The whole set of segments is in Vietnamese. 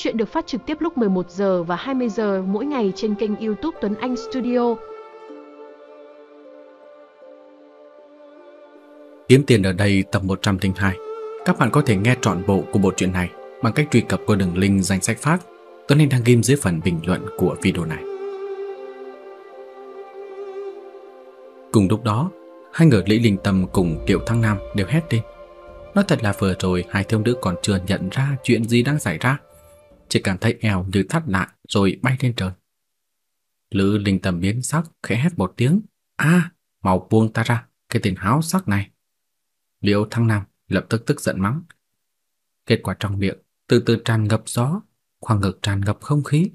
Chuyện được phát trực tiếp lúc 11 giờ và 20 giờ mỗi ngày trên kênh YouTube Tuấn Anh Studio. Kiếm tiền ở đây tập 100 tinh 2. Các bạn có thể nghe trọn bộ của bộ truyện này bằng cách truy cập qua đường link danh sách phát Tuấn Anh đang ghim dưới phần bình luận của video này. Cùng lúc đó, hai người Lý Linh Tâm cùng Triệu Thăng Nam đều hét lên. Nói thật là vừa rồi hai thiếu nữ còn chưa nhận ra chuyện gì đang xảy ra chỉ cảm thấy eo như thắt lại rồi bay lên trời. Lữ linh tầm biến sắc khẽ hét một tiếng. a à, mau buông ta ra, cái tên háo sắc này. Liễu Thăng Nam lập tức tức giận mắng. Kết quả trong miệng từ từ tràn ngập gió, khoang ngực tràn ngập không khí,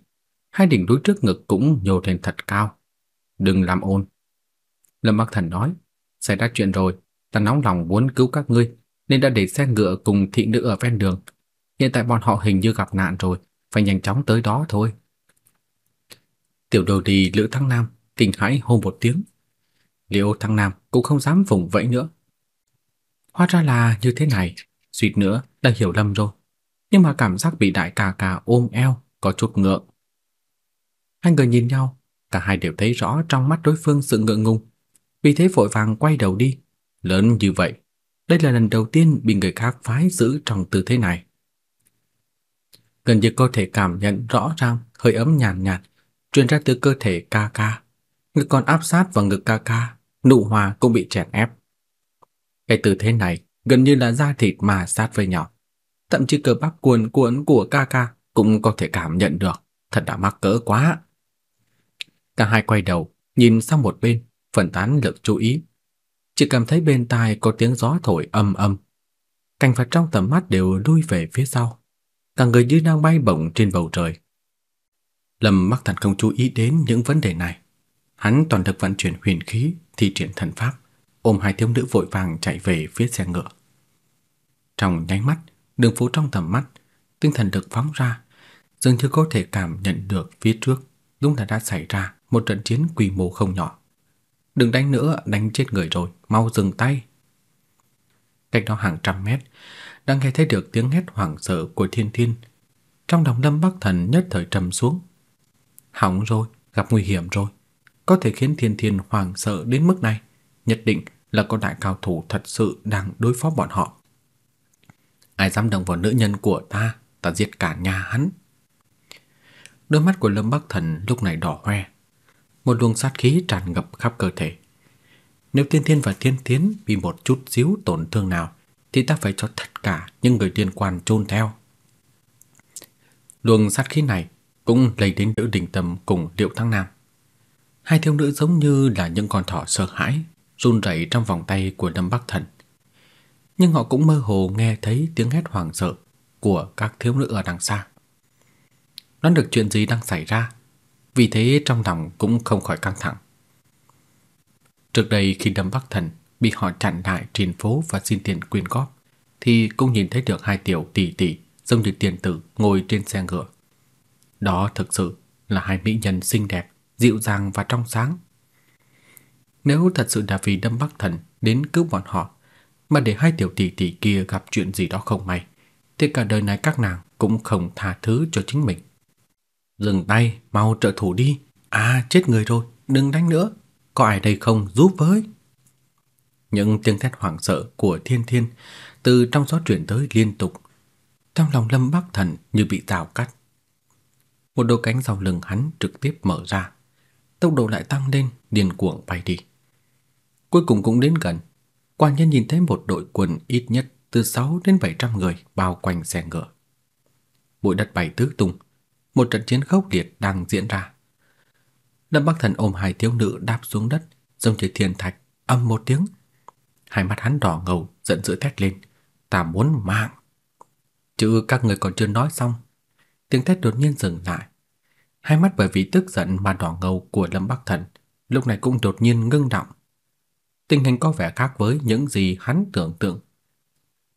hai đỉnh núi trước ngực cũng nhô lên thật cao. Đừng làm ồn. Lâm Bắc Thần nói, xảy ra chuyện rồi, ta nóng lòng muốn cứu các ngươi nên đã để xe ngựa cùng thị nữ ở ven đường hiện tại bọn họ hình như gặp nạn rồi, phải nhanh chóng tới đó thôi. Tiểu đồ đi Lữ Thăng Nam kinh hãi hô một tiếng. Liễu Thăng Nam cũng không dám vùng vẫy nữa. Hóa ra là như thế này, suýt nữa đã hiểu lầm rồi. Nhưng mà cảm giác bị đại ca ca ôm eo có chút ngượng. Hai người nhìn nhau, cả hai đều thấy rõ trong mắt đối phương sự ngượng ngùng. Vì thế vội vàng quay đầu đi. Lớn như vậy, đây là lần đầu tiên bị người khác phái giữ trong tư thế này gần như có thể cảm nhận rõ ràng hơi ấm nhàn nhạt, nhạt truyền ra từ cơ thể ca ca. Ngực còn áp sát vào ngực ca ca, nụ hòa cũng bị chèn ép. Cái tư thế này gần như là da thịt mà sát với nhau. Thậm chí cơ bắp cuồn cuộn của ca ca cũng có thể cảm nhận được, thật đã mắc cỡ quá. Cả hai quay đầu, nhìn sang một bên, phần tán lực chú ý. Chỉ cảm thấy bên tai có tiếng gió thổi âm âm. Cảnh vật trong tầm mắt đều lui về phía sau cả người như đang bay bổng trên bầu trời. Lâm Mặc Thần không chú ý đến những vấn đề này. Hắn toàn lực vận chuyển huyền khí, thi triển thần pháp, ôm hai thiếu nữ vội vàng chạy về phía xe ngựa. Trong nháy mắt, đường phố trong tầm mắt, tinh thần được phóng ra, dường như có thể cảm nhận được phía trước đúng là đã xảy ra một trận chiến quy mô không nhỏ. Đừng đánh nữa, đánh chết người rồi, mau dừng tay. Cách đó hàng trăm mét, đang nghe thấy được tiếng hét hoảng sợ của Thiên Thiên. Trong lòng Lâm Bắc Thần nhất thời trầm xuống. Hỏng rồi, gặp nguy hiểm rồi. Có thể khiến Thiên Thiên hoảng sợ đến mức này, nhất định là có đại cao thủ thật sự đang đối phó bọn họ. Ai dám động vào nữ nhân của ta, ta giết cả nhà hắn. Đôi mắt của Lâm Bắc Thần lúc này đỏ hoe, một luồng sát khí tràn ngập khắp cơ thể. Nếu Thiên Thiên và Thiên Thiến bị một chút xíu tổn thương nào, thì ta phải cho tất cả những người liên quan chôn theo. Luồng sát khí này cũng lấy đến nữ đình tâm cùng Liệu Thăng Nam. Hai thiếu nữ giống như là những con thỏ sợ hãi, run rẩy trong vòng tay của Lâm Bắc Thần. Nhưng họ cũng mơ hồ nghe thấy tiếng hét hoảng sợ của các thiếu nữ ở đằng xa. Đoán được chuyện gì đang xảy ra, vì thế trong lòng cũng không khỏi căng thẳng. Trước đây khi Lâm Bắc Thần bị họ chặn lại trên phố và xin tiền quyên góp, thì cũng nhìn thấy được hai tiểu tỷ tỷ giống như tiền tử ngồi trên xe ngựa. Đó thực sự là hai mỹ nhân xinh đẹp, dịu dàng và trong sáng. Nếu thật sự là vì Đâm Bắc Thần đến cứu bọn họ, mà để hai tiểu tỷ tỷ kia gặp chuyện gì đó không may, thì cả đời này các nàng cũng không tha thứ cho chính mình. Dừng tay, mau trợ thủ đi. À, chết người rồi, đừng đánh nữa. Có ai đây không, giúp với. Những tiếng thét hoảng sợ của Thiên Thiên từ trong gió truyền tới liên tục. Trong lòng Lâm Bắc Thần như bị rào cắt. Một đôi cánh sau lưng hắn trực tiếp mở ra, tốc độ lại tăng lên, điên cuồng bay đi. Cuối cùng cũng đến gần, quan nhân nhìn thấy một đội quân ít nhất từ 6 đến 700 người bao quanh xe ngựa. Bụi đất bay tứ tung, một trận chiến khốc liệt đang diễn ra. Lâm Bắc Thần ôm hai thiếu nữ đáp xuống đất, giống như thiên thạch, âm một tiếng Hai mắt hắn đỏ ngầu, giận dữ thét lên, "Ta muốn mạng!" Chứ các người còn chưa nói xong, tiếng thét đột nhiên dừng lại. Hai mắt bởi vì tức giận mà đỏ ngầu của Lâm Bắc Thần lúc này cũng đột nhiên ngưng động. Tình hình có vẻ khác với những gì hắn tưởng tượng.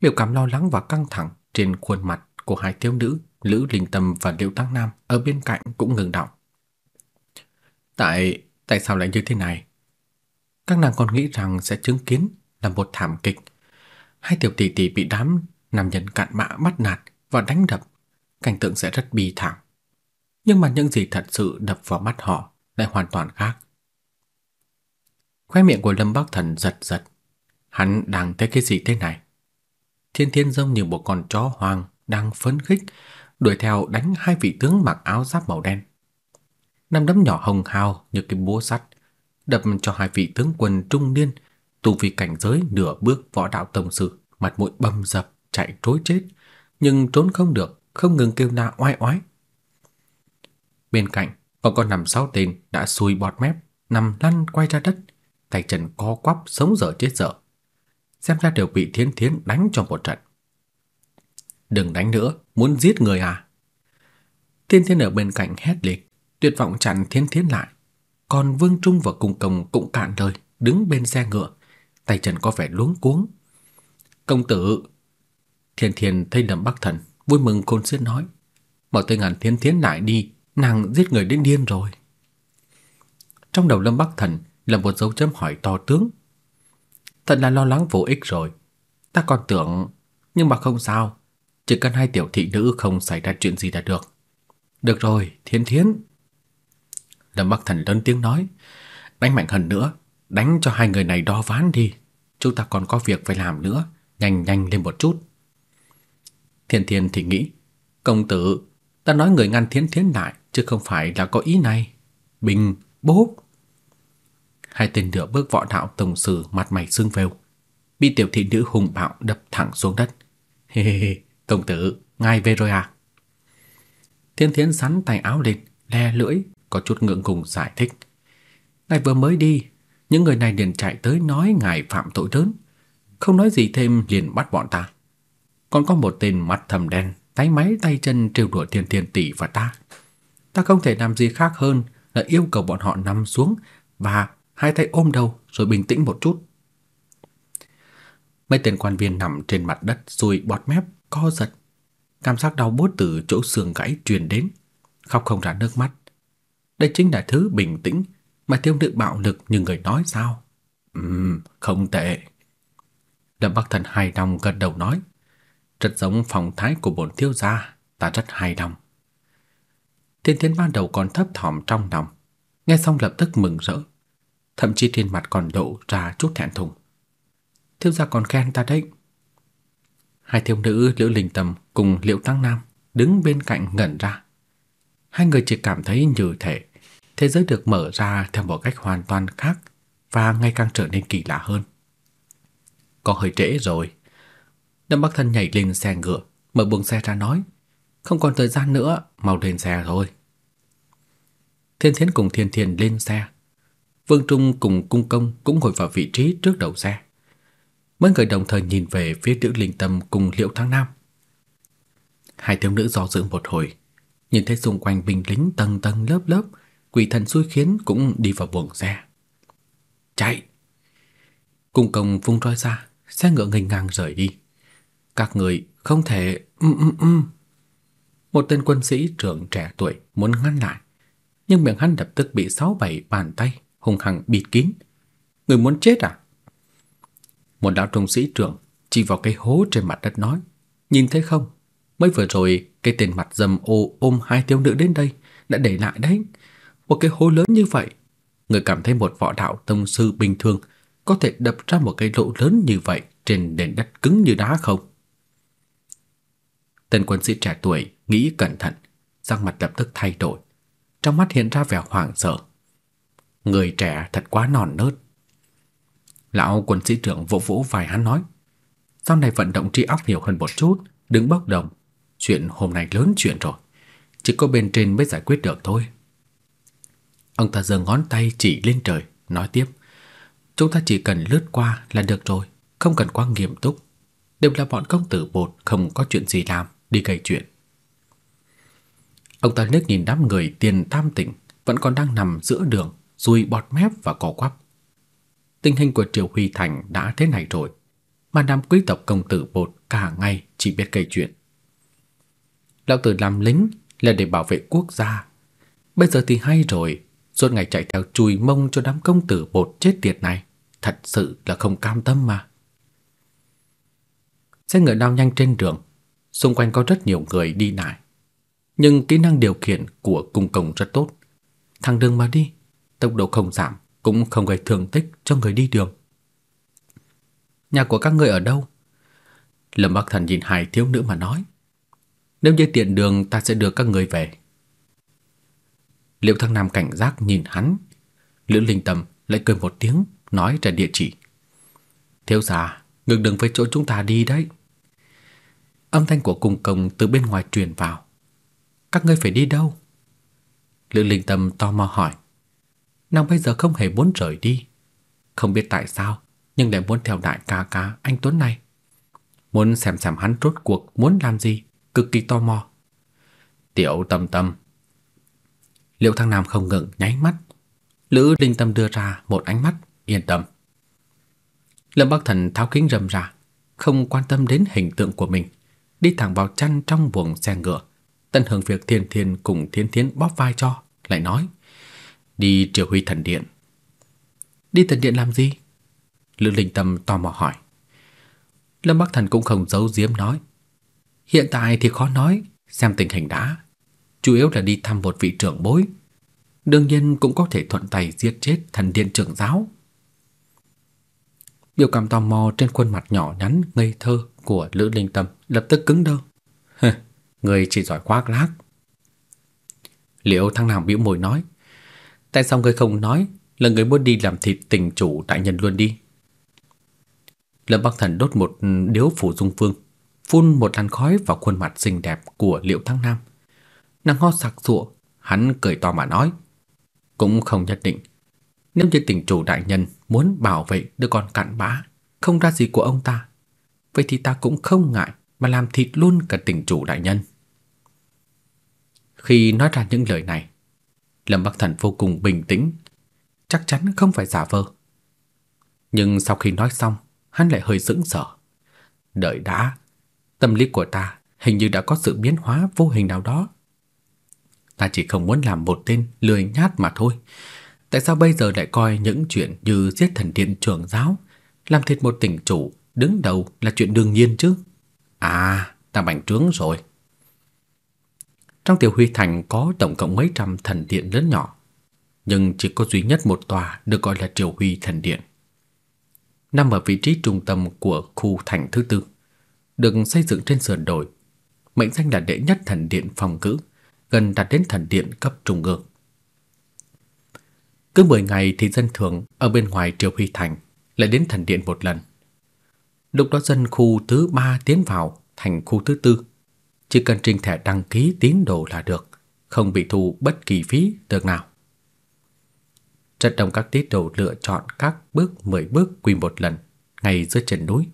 Biểu cảm lo lắng và căng thẳng trên khuôn mặt của hai thiếu nữ Lữ Linh Tâm và Liễu Tăng Nam ở bên cạnh cũng ngừng động. Tại tại sao lại như thế này? Các nàng còn nghĩ rằng sẽ chứng kiến là một thảm kịch. Hai tiểu tỷ tỷ bị đám nam nhân cạn bã bắt nạt và đánh đập, cảnh tượng sẽ rất bi thảm. Nhưng mà những gì thật sự đập vào mắt họ lại hoàn toàn khác. Khóe miệng của Lâm Bắc Thần giật giật. Hắn đang thấy cái gì thế này? Thiên Thiên Dông như một con chó hoang đang phấn khích đuổi theo đánh hai vị tướng mặc áo giáp màu đen. Năm đấm nhỏ hồng hào như cái búa sắt đập cho hai vị tướng quân trung niên tu vi cảnh giới nửa bước võ đạo tông sư, mặt mũi bầm dập chạy trối chết, nhưng trốn không được, không ngừng kêu la oai oái. Bên cạnh, còn có nằm sáu tên đã xui bọt mép, nằm lăn quay ra đất, tay chân co quắp sống dở chết dở. Xem ra đều bị Thiến Thiến đánh trong một trận. Đừng đánh nữa, muốn giết người à? Thiên Thiên ở bên cạnh hét lên, tuyệt vọng chặn Thiên Thiên lại. Còn Vương Trung và Cung Công cũng cạn đời đứng bên xe ngựa, tay chân có vẻ luống cuống. "Công tử." Thiên Thiên thấy Lâm Bắc Thần, vui mừng khôn xiết nói, "Mau tên ngàn Thiên Thiên lại đi, nàng giết người đến điên rồi." Trong đầu Lâm Bắc Thần là một dấu chấm hỏi to tướng. Thật là lo lắng vô ích rồi. Ta còn tưởng, nhưng mà không sao, chỉ cần hai tiểu thị nữ không xảy ra chuyện gì là được. Được rồi, Thiên Thiên. Lâm Bắc Thần lớn tiếng nói, đánh mạnh hơn nữa, Đánh cho hai người này đo ván đi, chúng ta còn có việc phải làm nữa, nhanh nhanh lên một chút. Thiên Thiên thì nghĩ, công tử, ta nói người ngăn Thiên Thiên lại chứ không phải là có ý này. Bình, bốp. Hai tên nửa bước võ đạo tổng sử mặt mày sưng vêu, bị tiểu thị nữ hùng bạo đập thẳng xuống đất. Hê hê hê, công tử, ngài về rồi à? Thiên Thiên sắn tay áo lên, le lưỡi, có chút ngượng ngùng giải thích. Ngài vừa mới đi, những người này liền chạy tới nói ngài phạm tội lớn, không nói gì thêm liền bắt bọn ta. Còn có một tên mặt thầm đen, tái máy tay chân trêu đùa tiền tiền tỷ và ta. Ta không thể làm gì khác hơn là yêu cầu bọn họ nằm xuống và hai tay ôm đầu rồi bình tĩnh một chút. Mấy tên quan viên nằm trên mặt đất rồi bọt mép, co giật. Cảm giác đau buốt từ chỗ xương gãy truyền đến, khóc không ra nước mắt. Đây chính là thứ bình tĩnh mà thiếu nữ bạo lực như người nói sao? Ừm, không tệ. Đậm Bắc Thần hài lòng gật đầu nói, rất giống phong thái của bổn thiếu gia, ta rất hài lòng. Tiên Tiến ban đầu còn thấp thỏm trong lòng, nghe xong lập tức mừng rỡ, thậm chí trên mặt còn lộ ra chút thẹn thùng. Thiếu gia còn khen ta đấy. Hai thiếu nữ Liễu Linh Tâm cùng Liễu Tăng Nam đứng bên cạnh ngẩn ra. Hai người chỉ cảm thấy như thể thế giới được mở ra theo một cách hoàn toàn khác và ngày càng trở nên kỳ lạ hơn. Có hơi trễ rồi. Đâm Bắc Thân nhảy lên xe ngựa, mở buồng xe ra nói, không còn thời gian nữa, mau lên xe thôi. Thiên Thiến cùng Thiên Thiền lên xe. Vương Trung cùng Cung Công cũng ngồi vào vị trí trước đầu xe. Mấy người đồng thời nhìn về phía tiểu Linh Tâm cùng Liễu Thăng Nam. Hai thiếu nữ do dự một hồi, nhìn thấy xung quanh binh lính tầng tầng lớp lớp quỷ thần xui khiến cũng đi vào buồng xe. Chạy! Cung công vung roi ra, xe ngựa nghênh ngang rời đi. Các người không thể... Um, um, um. Một tên quân sĩ trưởng trẻ tuổi muốn ngăn lại, nhưng miệng hắn lập tức bị sáu bảy bàn tay hung hăng bịt kín. Người muốn chết à? Một đạo trung sĩ trưởng chỉ vào cái hố trên mặt đất nói, nhìn thấy không? Mới vừa rồi cái tên mặt dầm ô ôm hai thiếu nữ đến đây đã để lại đấy, một cái hố lớn như vậy, người cảm thấy một võ đạo tông sư bình thường có thể đập ra một cái lỗ lớn như vậy trên nền đất cứng như đá không? Tên quân sĩ trẻ tuổi nghĩ cẩn thận, sắc mặt lập tức thay đổi, trong mắt hiện ra vẻ hoảng sợ. Người trẻ thật quá non nớt. Lão quân sĩ trưởng vỗ vỗ vai hắn nói: "Sau này vận động trí óc nhiều hơn một chút, đừng bốc đồng, chuyện hôm nay lớn chuyện rồi, chỉ có bên trên mới giải quyết được thôi." Ông ta giơ ngón tay chỉ lên trời, nói tiếp: "Chúng ta chỉ cần lướt qua là được rồi, không cần quá nghiêm túc. Đều là bọn công tử bột không có chuyện gì làm, đi gây chuyện." Ông ta liếc nhìn đám người tiền tam tỉnh vẫn còn đang nằm giữa đường, dùi bọt mép và co quắp. Tình hình của Triều Huy Thành đã thế này rồi, mà đám quý tộc công tử bột cả ngày chỉ biết gây chuyện. Lão tử làm lính là để bảo vệ quốc gia. Bây giờ thì hay rồi, suốt ngày chạy theo chui mông cho đám công tử bột chết tiệt này, thật sự là không cam tâm mà. Xe ngựa lao nhanh trên đường, xung quanh có rất nhiều người đi lại. Nhưng kỹ năng điều khiển của cung công rất tốt. Thẳng đường mà đi, tốc độ không giảm cũng không gây thương tích cho người đi đường. Nhà của các ngươi ở đâu? Lâm Bắc Thần nhìn hai thiếu nữ mà nói. Nếu như tiện đường ta sẽ đưa các người về. Liệu thăng Nam cảnh giác nhìn hắn Lữ Linh Tâm lại cười một tiếng Nói ra địa chỉ Thiếu gia, ngược đường về chỗ chúng ta đi đấy Âm thanh của cung công từ bên ngoài truyền vào Các ngươi phải đi đâu? Lữ Linh Tâm tò mò hỏi Nàng bây giờ không hề muốn rời đi Không biết tại sao Nhưng lại muốn theo đại ca ca anh Tuấn này Muốn xem xem hắn rốt cuộc muốn làm gì Cực kỳ tò mò Tiểu tâm tâm Liệu Thăng Nam không ngừng nháy mắt. Lữ Đinh Tâm đưa ra một ánh mắt yên tâm. Lâm Bắc Thần tháo kính râm ra, không quan tâm đến hình tượng của mình, đi thẳng vào chăn trong buồng xe ngựa. Tận hưởng việc Thiên Thiên cùng Thiên thiên bóp vai cho, lại nói: "Đi triệu Huy Thần Điện." "Đi thần điện làm gì?" Lữ Linh Tâm tò mò hỏi. Lâm Bắc Thần cũng không giấu giếm nói: "Hiện tại thì khó nói, xem tình hình đã." chủ yếu là đi thăm một vị trưởng bối. Đương nhiên cũng có thể thuận tay giết chết thần điện trưởng giáo. Biểu cảm tò mò trên khuôn mặt nhỏ nhắn ngây thơ của Lữ Linh Tâm lập tức cứng đơ. người chỉ giỏi khoác lác. Liễu Thăng Nam bĩu môi nói, tại sao người không nói là người muốn đi làm thịt tình chủ đại nhân luôn đi? Lâm Bắc Thần đốt một điếu phủ dung phương, phun một làn khói vào khuôn mặt xinh đẹp của Liễu Thăng Nam Nàng ho sặc sụa, hắn cười to mà nói. Cũng không nhất định. Nếu như tỉnh chủ đại nhân muốn bảo vệ đứa con cặn bã, không ra gì của ông ta, vậy thì ta cũng không ngại mà làm thịt luôn cả tỉnh chủ đại nhân. Khi nói ra những lời này, Lâm Bắc Thần vô cùng bình tĩnh, chắc chắn không phải giả vờ. Nhưng sau khi nói xong, hắn lại hơi sững sờ. Đợi đã, tâm lý của ta hình như đã có sự biến hóa vô hình nào đó ta chỉ không muốn làm một tên lười nhát mà thôi. Tại sao bây giờ lại coi những chuyện như giết thần điện trưởng giáo, làm thịt một tỉnh chủ đứng đầu là chuyện đương nhiên chứ? À, ta bành trướng rồi. Trong tiểu huy thành có tổng cộng mấy trăm thần điện lớn nhỏ, nhưng chỉ có duy nhất một tòa được gọi là Triều Huy Thần Điện. Nằm ở vị trí trung tâm của khu thành thứ tư, được xây dựng trên sườn đồi, mệnh danh là đệ nhất thần điện phòng cữ gần đạt đến thần điện cấp trung ương. Cứ 10 ngày thì dân thường ở bên ngoài Triều Huy Thành lại đến thần điện một lần. Lúc đó dân khu thứ ba tiến vào thành khu thứ tư, chỉ cần trình thẻ đăng ký tín đồ là được, không bị thu bất kỳ phí được nào. Rất đông các tiết đồ lựa chọn các bước 10 bước quy một lần ngay dưới chân núi,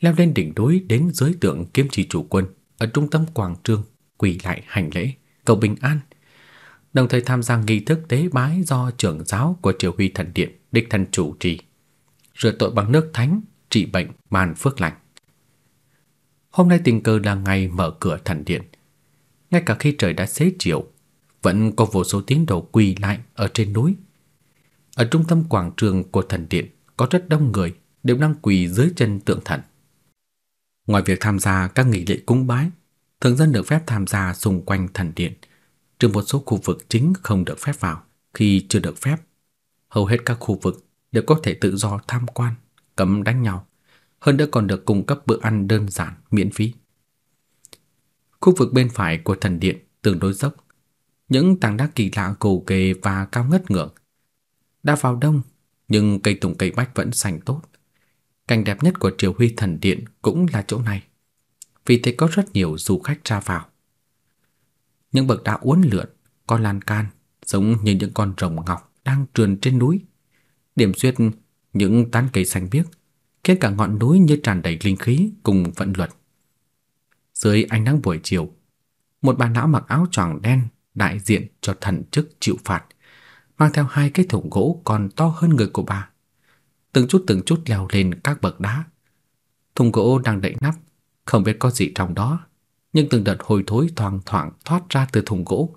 leo lên đỉnh núi đến dưới tượng kiếm chỉ chủ quân ở trung tâm quảng trường quỳ lại hành lễ cầu bình an, đồng thời tham gia nghi thức tế bái do trưởng giáo của Triều Huy Thần Điện đích thân chủ trì, rửa tội bằng nước thánh, trị bệnh, ban phước lành. Hôm nay tình cờ là ngày mở cửa thần điện. Ngay cả khi trời đã xế chiều, vẫn có vô số tín đồ quỳ lại ở trên núi. Ở trung tâm quảng trường của thần điện có rất đông người đều đang quỳ dưới chân tượng thần. Ngoài việc tham gia các nghi lễ cúng bái thường dân được phép tham gia xung quanh thần điện, trừ một số khu vực chính không được phép vào khi chưa được phép. Hầu hết các khu vực đều có thể tự do tham quan, cấm đánh nhau, hơn nữa còn được cung cấp bữa ăn đơn giản miễn phí. Khu vực bên phải của thần điện tương đối dốc, những tảng đá kỳ lạ cổ kề và cao ngất ngưỡng. Đã vào đông, nhưng cây tùng cây bách vẫn xanh tốt. Cảnh đẹp nhất của Triều Huy thần điện cũng là chỗ này vì thế có rất nhiều du khách ra vào. Những bậc đá uốn lượn, con lan can, giống như những con rồng ngọc đang trườn trên núi. Điểm xuyên những tán cây xanh biếc, khiến cả ngọn núi như tràn đầy linh khí cùng vận luật. Dưới ánh nắng buổi chiều, một bà lão mặc áo choàng đen đại diện cho thần chức chịu phạt, mang theo hai cái thùng gỗ còn to hơn người của bà. Từng chút từng chút leo lên các bậc đá. Thùng gỗ đang đậy nắp không biết có gì trong đó, nhưng từng đợt hôi thối thoang thoảng thoát ra từ thùng gỗ,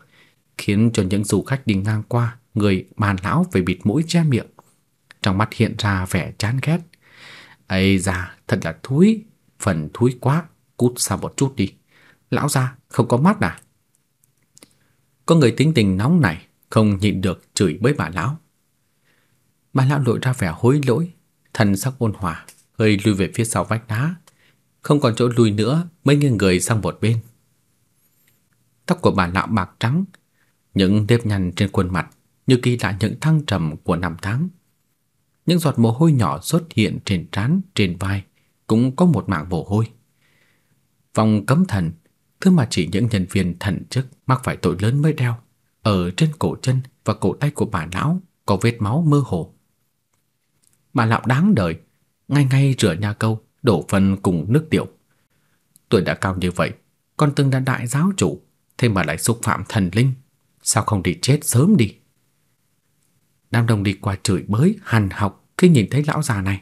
khiến cho những du khách đi ngang qua, người bàn lão phải bịt mũi che miệng. Trong mắt hiện ra vẻ chán ghét. "Ây da, thật là thối phần thối quá, cút xa một chút đi. Lão gia không có mắt à?" Có người tính tình nóng nảy không nhịn được chửi bới bà lão. Bà lão lộ ra vẻ hối lỗi, thần sắc ôn hòa, hơi lùi về phía sau vách đá, không còn chỗ lùi nữa mới nghiêng người sang một bên. Tóc của bà lão bạc trắng, những nếp nhăn trên khuôn mặt như ghi lại những thăng trầm của năm tháng. Những giọt mồ hôi nhỏ xuất hiện trên trán, trên vai, cũng có một mảng mồ hôi. Vòng cấm thần, thứ mà chỉ những nhân viên thần chức mắc phải tội lớn mới đeo, ở trên cổ chân và cổ tay của bà lão có vết máu mơ hồ. Bà lão đáng đời, ngay ngay rửa nhà câu đổ phân cùng nước tiểu. Tuổi đã cao như vậy, còn từng là đại giáo chủ, thế mà lại xúc phạm thần linh, sao không đi chết sớm đi. Nam Đồng đi qua chửi bới, hằn học khi nhìn thấy lão già này.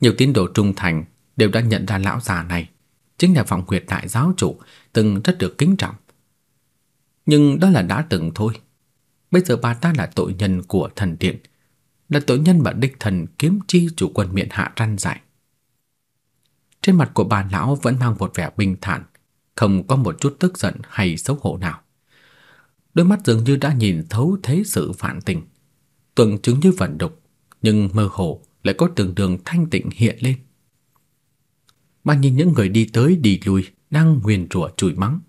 Nhiều tín đồ trung thành đều đã nhận ra lão già này chính là vọng huyệt đại giáo chủ từng rất được kính trọng. Nhưng đó là đã từng thôi. Bây giờ bà ta là tội nhân của thần điện, là tội nhân mà đích thần kiếm chi chủ quân miện hạ răn dạy. Trên mặt của bà lão vẫn mang một vẻ bình thản, không có một chút tức giận hay xấu hổ nào. Đôi mắt dường như đã nhìn thấu thế sự phản tình, tưởng chứng như vận độc, nhưng mơ hồ lại có từng đường thanh tịnh hiện lên. Bà nhìn những người đi tới đi lui đang nguyền rủa chửi mắng.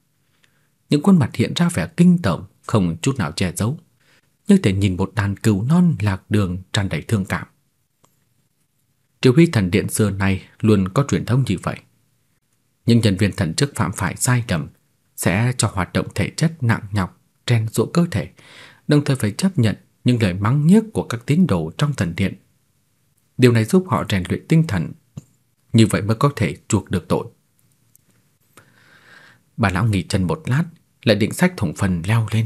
Những khuôn mặt hiện ra vẻ kinh tởm không chút nào che giấu, như thể nhìn một đàn cừu non lạc đường tràn đầy thương cảm. Triều Huy Thần Điện xưa nay luôn có truyền thống như vậy. Nhưng nhân viên thần chức phạm phải sai lầm sẽ cho hoạt động thể chất nặng nhọc, rèn giũa cơ thể, đồng thời phải chấp nhận những lời mắng nhiếc của các tín đồ trong thần điện. Điều này giúp họ rèn luyện tinh thần, như vậy mới có thể chuộc được tội. Bà lão nghỉ chân một lát, lại định sách thủng phần leo lên.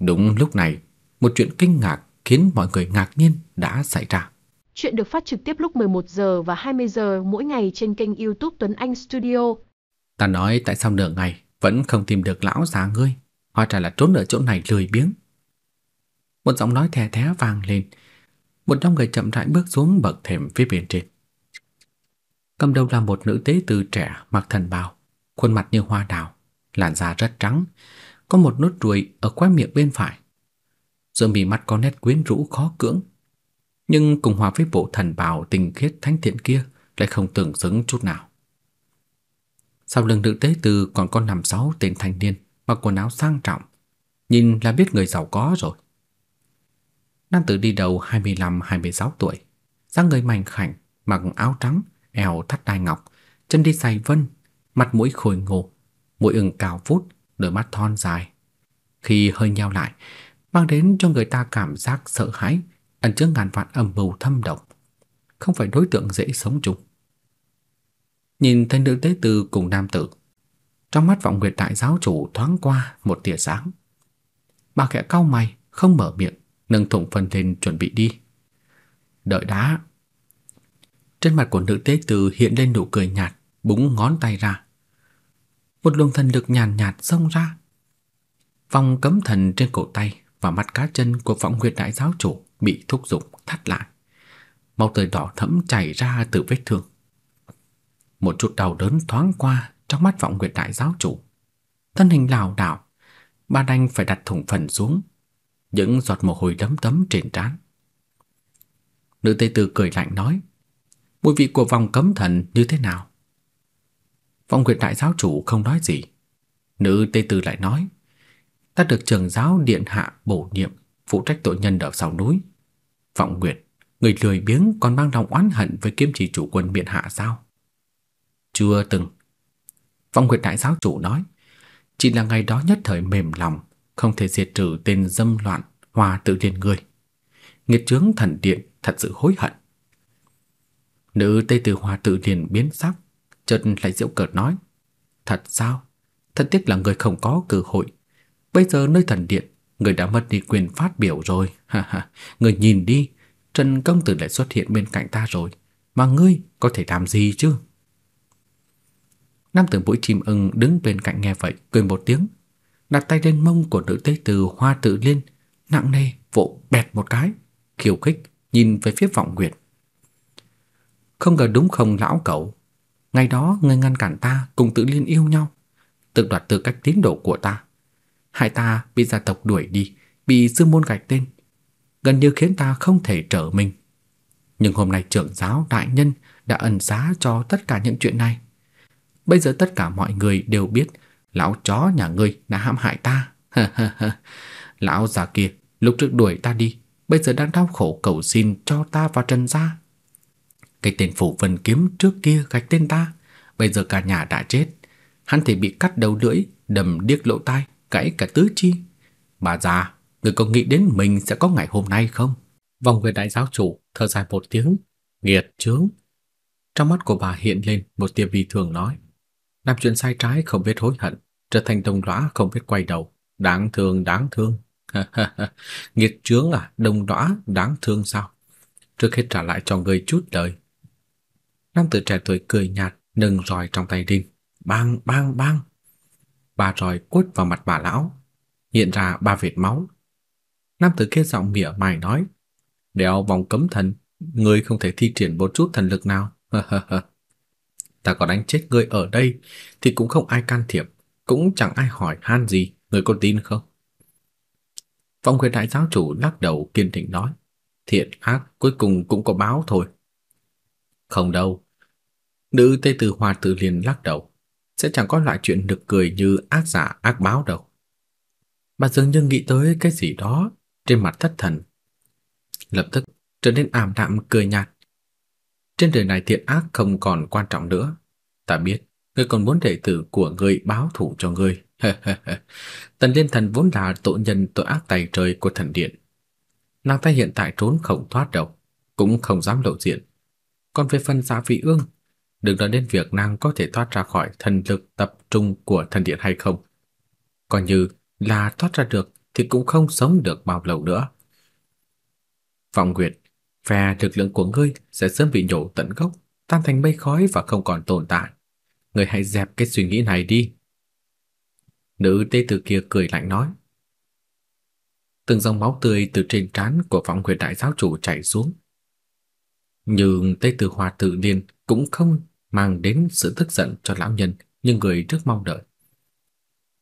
Đúng lúc này, một chuyện kinh ngạc khiến mọi người ngạc nhiên đã xảy ra. Chuyện được phát trực tiếp lúc 11 giờ và 20 giờ mỗi ngày trên kênh YouTube Tuấn Anh Studio. Ta nói tại sao nửa ngày vẫn không tìm được lão già ngươi, hóa ra là trốn ở chỗ này lười biếng. Một giọng nói thè thé vang lên, một trong người chậm rãi bước xuống bậc thềm phía bên trên. Cầm đầu là một nữ tế tử trẻ mặc thần bào, khuôn mặt như hoa đào, làn da rất trắng, có một nốt ruồi ở khóe miệng bên phải. Giữa mì mắt có nét quyến rũ khó cưỡng, nhưng cùng hòa với bộ thần bào tinh khiết thánh thiện kia lại không tương xứng chút nào. Sau lưng nữ tế từ còn có năm sáu tên thanh niên mặc quần áo sang trọng, nhìn là biết người giàu có rồi. Nam tử đi đầu 25-26 tuổi, dáng người mảnh khảnh, mặc áo trắng, eo thắt đai ngọc, chân đi giày vân, mặt mũi khôi ngô, mũi ửng cao vút, đôi mắt thon dài. Khi hơi nheo lại, mang đến cho người ta cảm giác sợ hãi ẩn chứa ngàn vạn âm mưu thâm độc, không phải đối tượng dễ sống chung. Nhìn thấy nữ tế tử cùng nam tử, trong mắt vọng nguyệt đại giáo chủ thoáng qua một tia sáng. Bà khẽ cau mày, không mở miệng, nâng thùng phân lên chuẩn bị đi. Đợi đã. Trên mặt của nữ tế tử hiện lên nụ cười nhạt, búng ngón tay ra. Một luồng thần lực nhàn nhạt, xông ra. Vòng cấm thần trên cổ tay và mắt cá chân của vọng nguyệt đại giáo chủ bị thúc giục thắt lại. Máu tươi đỏ thẫm chảy ra từ vết thương. Một chút đau đớn thoáng qua trong mắt vọng nguyệt đại giáo chủ. Thân hình lảo đảo, ba đành phải đặt thùng phần xuống, những giọt mồ hôi đấm tấm trên trán. Nữ tây tử cười lạnh nói: "Mùi vị của vòng cấm thần như thế nào?" Vọng Nguyệt đại giáo chủ không nói gì. Nữ tây tử lại nói: "Ta được trưởng giáo điện hạ bổ nhiệm phụ trách tội nhân ở sau núi. Vọng Nguyệt, người lười biếng còn mang lòng oán hận với kiếm chỉ chủ quân biện hạ sao? Chưa từng. Vọng Nguyệt đại giáo chủ nói, chỉ là ngày đó nhất thời mềm lòng, không thể diệt trừ tên dâm loạn Hoa tự liên ngươi Nghiệt chướng thần điện thật sự hối hận. Nữ Tây Tử Hoa tự liền biến sắc, chợt lại giễu cợt nói: "Thật sao? Thật tiếc là người không có cơ hội. Bây giờ nơi thần điện Người đã mất đi quyền phát biểu rồi. Ha ha, người nhìn đi, Trần Công Tử lại xuất hiện bên cạnh ta rồi. Mà ngươi có thể làm gì chứ? Nam tử mũi chim ưng đứng bên cạnh nghe vậy, cười một tiếng. Đặt tay lên mông của nữ tế từ hoa tự liên, nặng nề, vỗ bẹt một cái, khiêu khích, nhìn về phía vọng nguyệt. Không ngờ đúng không lão cậu. Ngày đó ngươi ngăn cản ta cùng tự liên yêu nhau, tự đoạt tư cách tín đồ của ta. Hai ta bị gia tộc đuổi đi, bị sư môn gạch tên, gần như khiến ta không thể trở mình. Nhưng hôm nay trưởng giáo đại nhân đã ân xá cho tất cả những chuyện này. Bây giờ tất cả mọi người đều biết lão chó nhà ngươi đã hãm hại ta. lão già kia lúc trước đuổi ta đi, bây giờ đang đau khổ cầu xin cho ta vào trần gia. Cái tên phụ vân kiếm trước kia gạch tên ta, bây giờ cả nhà đã chết. Hắn thì bị cắt đầu lưỡi, đầm điếc lỗ tai, cãi cả tứ chi. Bà già, người có nghĩ đến mình sẽ có ngày hôm nay không? Vòng người đại giáo chủ thở dài một tiếng, nghiệt chướng. Trong mắt của bà hiện lên một tia vi thường nói, làm chuyện sai trái không biết hối hận, trở thành đồng lõa không biết quay đầu, đáng thương đáng thương. nghiệt chướng à, đồng lõa đáng thương sao? Trước hết trả lại cho người chút đời. Nam tử trẻ tuổi cười nhạt, nâng roi trong tay đinh, bang bang bang ba roi quất vào mặt bà lão, hiện ra ba vệt máu. Nam tử kia giọng mỉa mai nói: "Đeo vòng cấm thần, ngươi không thể thi triển một chút thần lực nào." ta có đánh chết ngươi ở đây thì cũng không ai can thiệp, cũng chẳng ai hỏi han gì, ngươi có tin không? Phong huyền đại giáo chủ lắc đầu kiên định nói, thiện ác cuối cùng cũng có báo thôi. Không đâu. Nữ tê tử hòa tử liền lắc đầu sẽ chẳng có loại chuyện được cười như ác giả ác báo đâu. Bà dường như nghĩ tới cái gì đó trên mặt thất thần. Lập tức trở nên ảm đạm cười nhạt. Trên đời này thiện ác không còn quan trọng nữa. Ta biết, ngươi còn muốn đệ tử của ngươi báo thù cho ngươi. Tần Liên Thần vốn là tội nhân tội ác tài trời của thần điện. Nàng ta hiện tại trốn không thoát đâu, cũng không dám lộ diện. Còn về phần Dạ Vị Ương đừng nói đến việc nàng có thể thoát ra khỏi thần lực tập trung của thần điện hay không. Coi như là thoát ra được thì cũng không sống được bao lâu nữa. Phong Nguyệt, phe lực lượng của ngươi sẽ sớm bị nhổ tận gốc, tan thành mây khói và không còn tồn tại. Ngươi hãy dẹp cái suy nghĩ này đi. Nữ Tê tử kia cười lạnh nói. Từng dòng máu tươi từ trên trán của Phong Nguyệt đại giáo chủ chảy xuống. Nhưng Tê tử hòa tự điên cũng không mang đến sự tức giận cho lão nhân nhưng người trước mong đợi.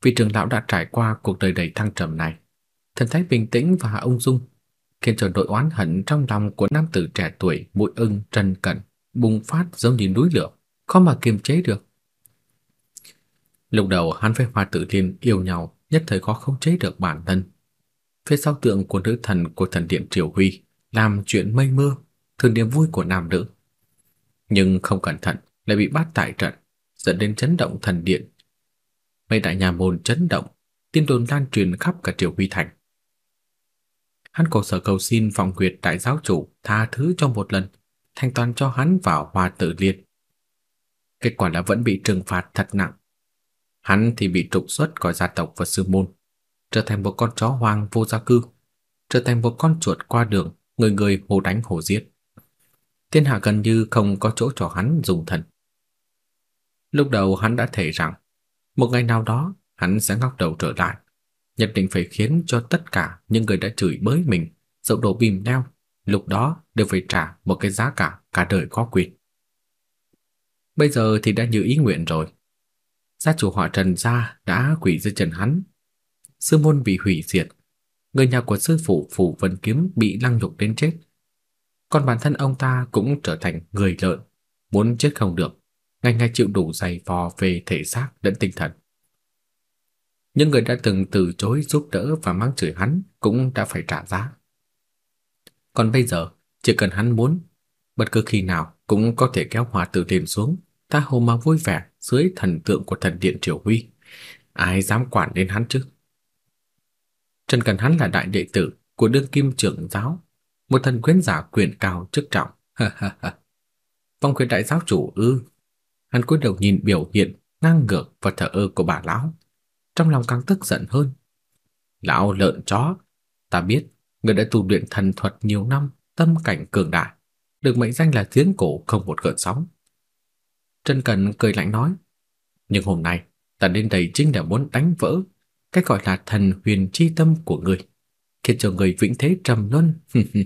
Vị trưởng lão đã trải qua cuộc đời đầy thăng trầm này, thần thái bình tĩnh và ung dung, khiến cho nỗi oán hận trong lòng của nam tử trẻ tuổi mũi ưng trần cẩn bùng phát giống như núi lửa, khó mà kiềm chế được. Lúc đầu hắn với Hoa Tử Liên yêu nhau, nhất thời khó không chế được bản thân. Phía sau tượng của nữ thần của thần điện Triều Huy làm chuyện mây mưa, thường niềm vui của nam nữ. Nhưng không cẩn thận, lại bị bắt tại trận, dẫn đến chấn động thần điện. Mấy đại nhà môn chấn động, tin đồn lan truyền khắp cả triều huy thành. Hắn cầu sở cầu xin phòng quyệt đại giáo chủ tha thứ cho một lần, thanh toàn cho hắn vào hòa tử liệt. Kết quả là vẫn bị trừng phạt thật nặng. Hắn thì bị trục xuất khỏi gia tộc và sư môn, trở thành một con chó hoang vô gia cư, trở thành một con chuột qua đường, người người hồ đánh hồ giết. Thiên hạ gần như không có chỗ cho hắn dùng thần. Lúc đầu hắn đã thề rằng một ngày nào đó hắn sẽ ngóc đầu trở lại, nhất định phải khiến cho tất cả những người đã chửi bới mình, dẫu đổ bìm leo, lúc đó đều phải trả một cái giá cả cả đời có quyền. Bây giờ thì đã như ý nguyện rồi. Gia chủ họ Trần gia đã quỷ dưới trần hắn. Sư môn bị hủy diệt, người nhà của sư phụ phủ Vân Kiếm bị lăng nhục đến chết. Còn bản thân ông ta cũng trở thành người lợn, muốn chết không được ngày ngày chịu đủ dày vò về thể xác lẫn tinh thần. Những người đã từng từ chối giúp đỡ và mắng chửi hắn cũng đã phải trả giá. Còn bây giờ, chỉ cần hắn muốn, bất cứ khi nào cũng có thể kéo hòa tử liền xuống, ta hồ mà vui vẻ dưới thần tượng của thần điện Triều Huy. Ai dám quản đến hắn chứ? Trần Cần hắn là đại đệ tử của đương kim trưởng giáo, một thần quyến giả quyền cao chức trọng. Phong quyền đại giáo chủ ư? Hắn cúi đầu nhìn biểu hiện ngang ngược và thờ ơ của bà lão, trong lòng càng tức giận hơn. Lão lợn chó, ta biết người đã tu luyện thần thuật nhiều năm, tâm cảnh cường đại, được mệnh danh là tiến cổ không một gợn sóng. Trần Cần cười lạnh nói, nhưng hôm nay ta đến đây chính là muốn đánh vỡ cái gọi là thần huyền chi tâm của người, khiến cho người vĩnh thế trầm luân.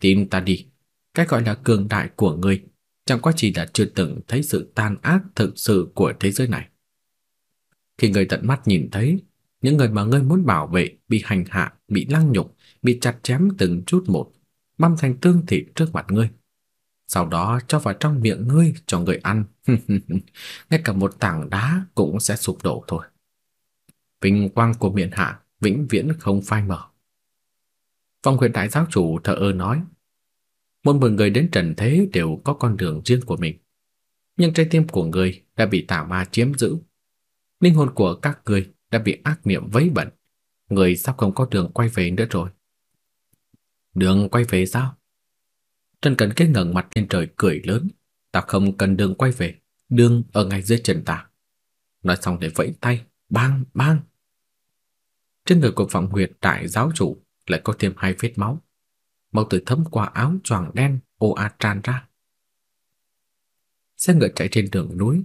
Tin ta đi, cái gọi là cường đại của người chẳng qua chỉ là chưa từng thấy sự tàn ác thực sự của thế giới này. Khi người tận mắt nhìn thấy những người mà ngươi muốn bảo vệ bị hành hạ, bị lăng nhục, bị chặt chém từng chút một, băm thành tương thịt trước mặt ngươi. Sau đó cho vào trong miệng ngươi cho người ăn. Ngay cả một tảng đá cũng sẽ sụp đổ thôi. Vinh quang của miện hạ vĩnh viễn không phai mờ. Phong huyền đại giáo chủ thở ơ nói Mỗi một người đến trần thế đều có con đường riêng của mình. Nhưng trái tim của người đã bị tà ma chiếm giữ. Linh hồn của các người đã bị ác niệm vấy bẩn. Người sắp không có đường quay về nữa rồi. Đường quay về sao? Trần Cẩn Kết ngẩng mặt lên trời cười lớn. Ta không cần đường quay về. Đường ở ngay dưới trần ta. Nói xong để vẫy tay. Bang, bang. Trên người của Phạm Huyệt đại giáo chủ lại có thêm hai vết máu màu từ thấm qua áo choàng đen ồ ạt tràn ra. Xe ngựa chạy trên đường núi,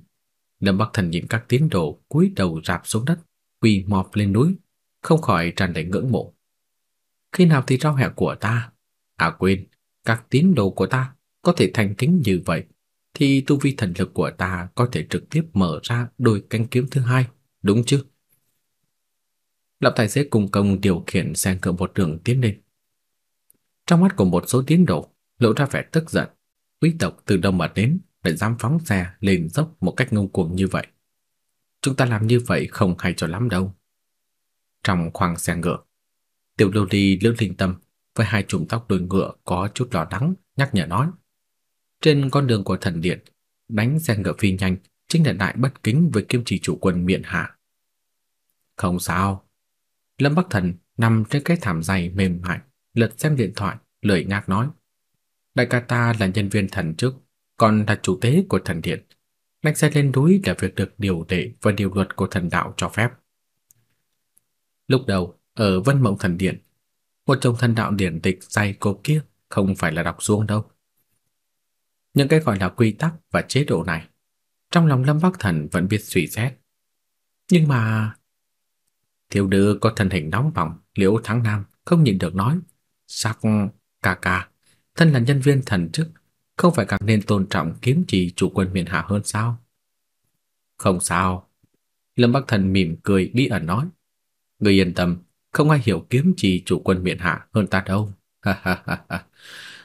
Lâm Bắc Thần nhìn các tiến đồ cúi đầu rạp xuống đất, quỳ mọp lên núi, không khỏi tràn đầy ngưỡng mộ. Khi nào thì rau hẹ của ta, à quên, các tín đồ của ta có thể thành kính như vậy, thì tu vi thần lực của ta có thể trực tiếp mở ra đôi cánh kiếm thứ hai, đúng chứ? Lão tài xế cùng công điều khiển xe ngựa một đường tiến lên. Trong mắt của một số tiến đồ lộ ra vẻ tức giận, quý tộc từ đâu mà đến lại dám phóng xe lên dốc một cách ngông cuồng như vậy. Chúng ta làm như vậy không hay cho lắm đâu. Trong khoang xe ngựa, Tiểu Lô Ly lướt linh tâm với hai chùm tóc đuôi ngựa có chút lo lắng nhắc nhở nói. Trên con đường của thần điện, đánh xe ngựa phi nhanh chính là đại bất kính với kim trì chủ quân miện hạ. Không sao. Lâm Bắc Thần nằm trên cái thảm dày mềm mại lật xem điện thoại, lười nhác nói. Đại ca ta là nhân viên thần chức, còn là chủ tế của thần điện. Lách xe lên núi là việc được điều lệ và điều luật của thần đạo cho phép. Lúc đầu, ở Vân Mộng Thần Điện, một trong thần đạo điển tịch say cộp kia không phải là đọc xuống đâu. Những cái gọi là quy tắc và chế độ này, trong lòng Lâm Bắc Thần vẫn biết suy xét. Nhưng mà... Thiếu đư có thân hình nóng bỏng, liễu thắng nam, không nhìn được nói. Sắc ca ca, thân là nhân viên thần chức, không phải càng nên tôn trọng kiếm chỉ chủ quân miền hạ hơn sao? Không sao. Lâm Bắc Thần mỉm cười bí ẩn nói. Người yên tâm, không ai hiểu kiếm chỉ chủ quân miền hạ hơn ta đâu.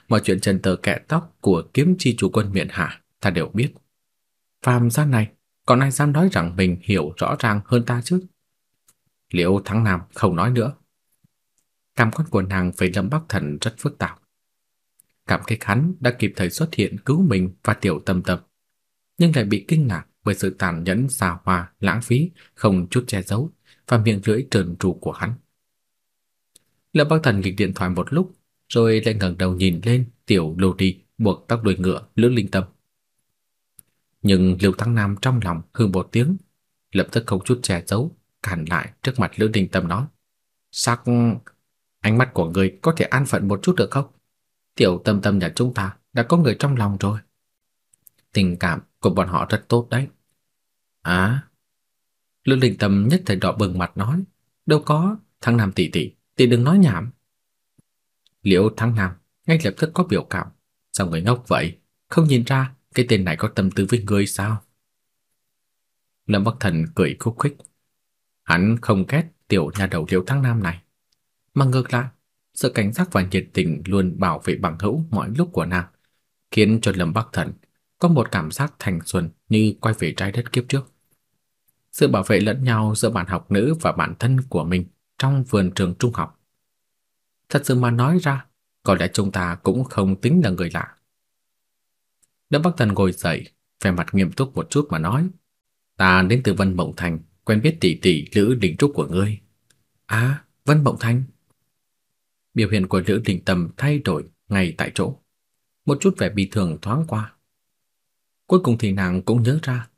Mọi chuyện trần tờ kẻ tóc của kiếm chi chủ quân miền hạ ta đều biết. Phàm gian này, còn ai dám nói rằng mình hiểu rõ ràng hơn ta chứ? Liệu Thắng Nam không nói nữa cảm quan của nàng về Lâm Bắc Thần rất phức tạp. Cảm kích hắn đã kịp thời xuất hiện cứu mình và tiểu tâm tâm, nhưng lại bị kinh ngạc bởi sự tàn nhẫn xa hoa, lãng phí, không chút che giấu và miệng lưỡi trơn tru của hắn. Lâm Bắc Thần nghịch điện thoại một lúc, rồi lại ngẩng đầu nhìn lên tiểu lô đi buộc tóc đuôi ngựa lữ linh tâm. Nhưng Lưu Thăng Nam trong lòng hừ một tiếng, lập tức không chút che giấu, cản lại trước mặt Lữ Đình Tâm nói: "Sắc Ánh mắt của người có thể an phận một chút được không? Tiểu tâm tâm nhà chúng ta đã có người trong lòng rồi. Tình cảm của bọn họ rất tốt đấy. À, Lương Linh Tâm nhất thời đỏ bừng mặt nói, đâu có, thằng Nam tỷ tỷ, tỷ đừng nói nhảm. Liễu Thăng Nam ngay lập tức có biểu cảm, sao người ngốc vậy, không nhìn ra cái tên này có tâm tư với người sao? Lâm Bắc Thần cười khúc khích, hắn không ghét tiểu nhà đầu Liễu Thăng Nam này, mà ngược lại, sự cảnh giác và nhiệt tình luôn bảo vệ bằng hữu mọi lúc của nàng, khiến cho Lâm Bắc Thần có một cảm giác thành xuân như quay về trái đất kiếp trước. Sự bảo vệ lẫn nhau giữa bạn học nữ và bản thân của mình trong vườn trường trung học. Thật sự mà nói ra, có lẽ chúng ta cũng không tính là người lạ. Lâm Bắc Thần ngồi dậy, vẻ mặt nghiêm túc một chút mà nói: "Ta đến từ Vân Mộng Thành, quen biết tỷ tỷ Lữ Đình Trúc của ngươi." "À, Vân Mộng Thành?" Biểu hiện của Lữ Đình Tâm thay đổi ngay tại chỗ. Một chút vẻ bị thường thoáng qua. Cuối cùng thì nàng cũng nhớ ra.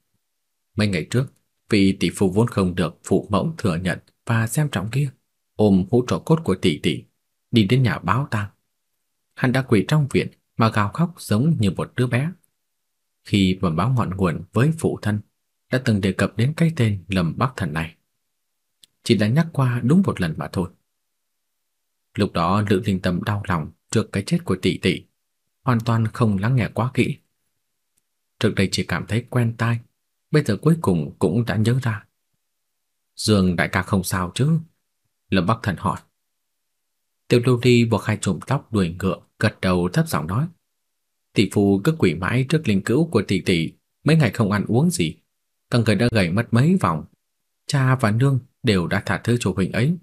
Mấy ngày trước, vị tỷ phụ vốn không được phụ mẫu thừa nhận và xem trọng kia, ôm hũ tro cốt của tỷ tỷ, đi đến nhà báo tang. Hắn đã quỳ trong viện mà gào khóc giống như một đứa bé. Khi mà báo ngọn nguồn với phụ thân, đã từng đề cập đến cái tên lầm Bắc Thần này. Chỉ là nhắc qua đúng một lần mà thôi. Lúc đó Lữ Linh Tâm đau lòng trước cái chết của tỷ tỷ, hoàn toàn không lắng nghe quá kỹ. Trước đây chỉ cảm thấy quen tai, bây giờ cuối cùng cũng đã nhớ ra. Dương đại ca không sao chứ? Lâm Bắc Thần hỏi. Tiêu Lưu Ly buộc hai chùm tóc đuổi ngựa, gật đầu thấp giọng nói: "Tỷ phu cứ quỷ mãi trước linh cữu của tỷ tỷ, mấy ngày không ăn uống gì, cả người đã gầy mất mấy vòng. Cha và nương đều đã thả thứ chủ huynh ấy,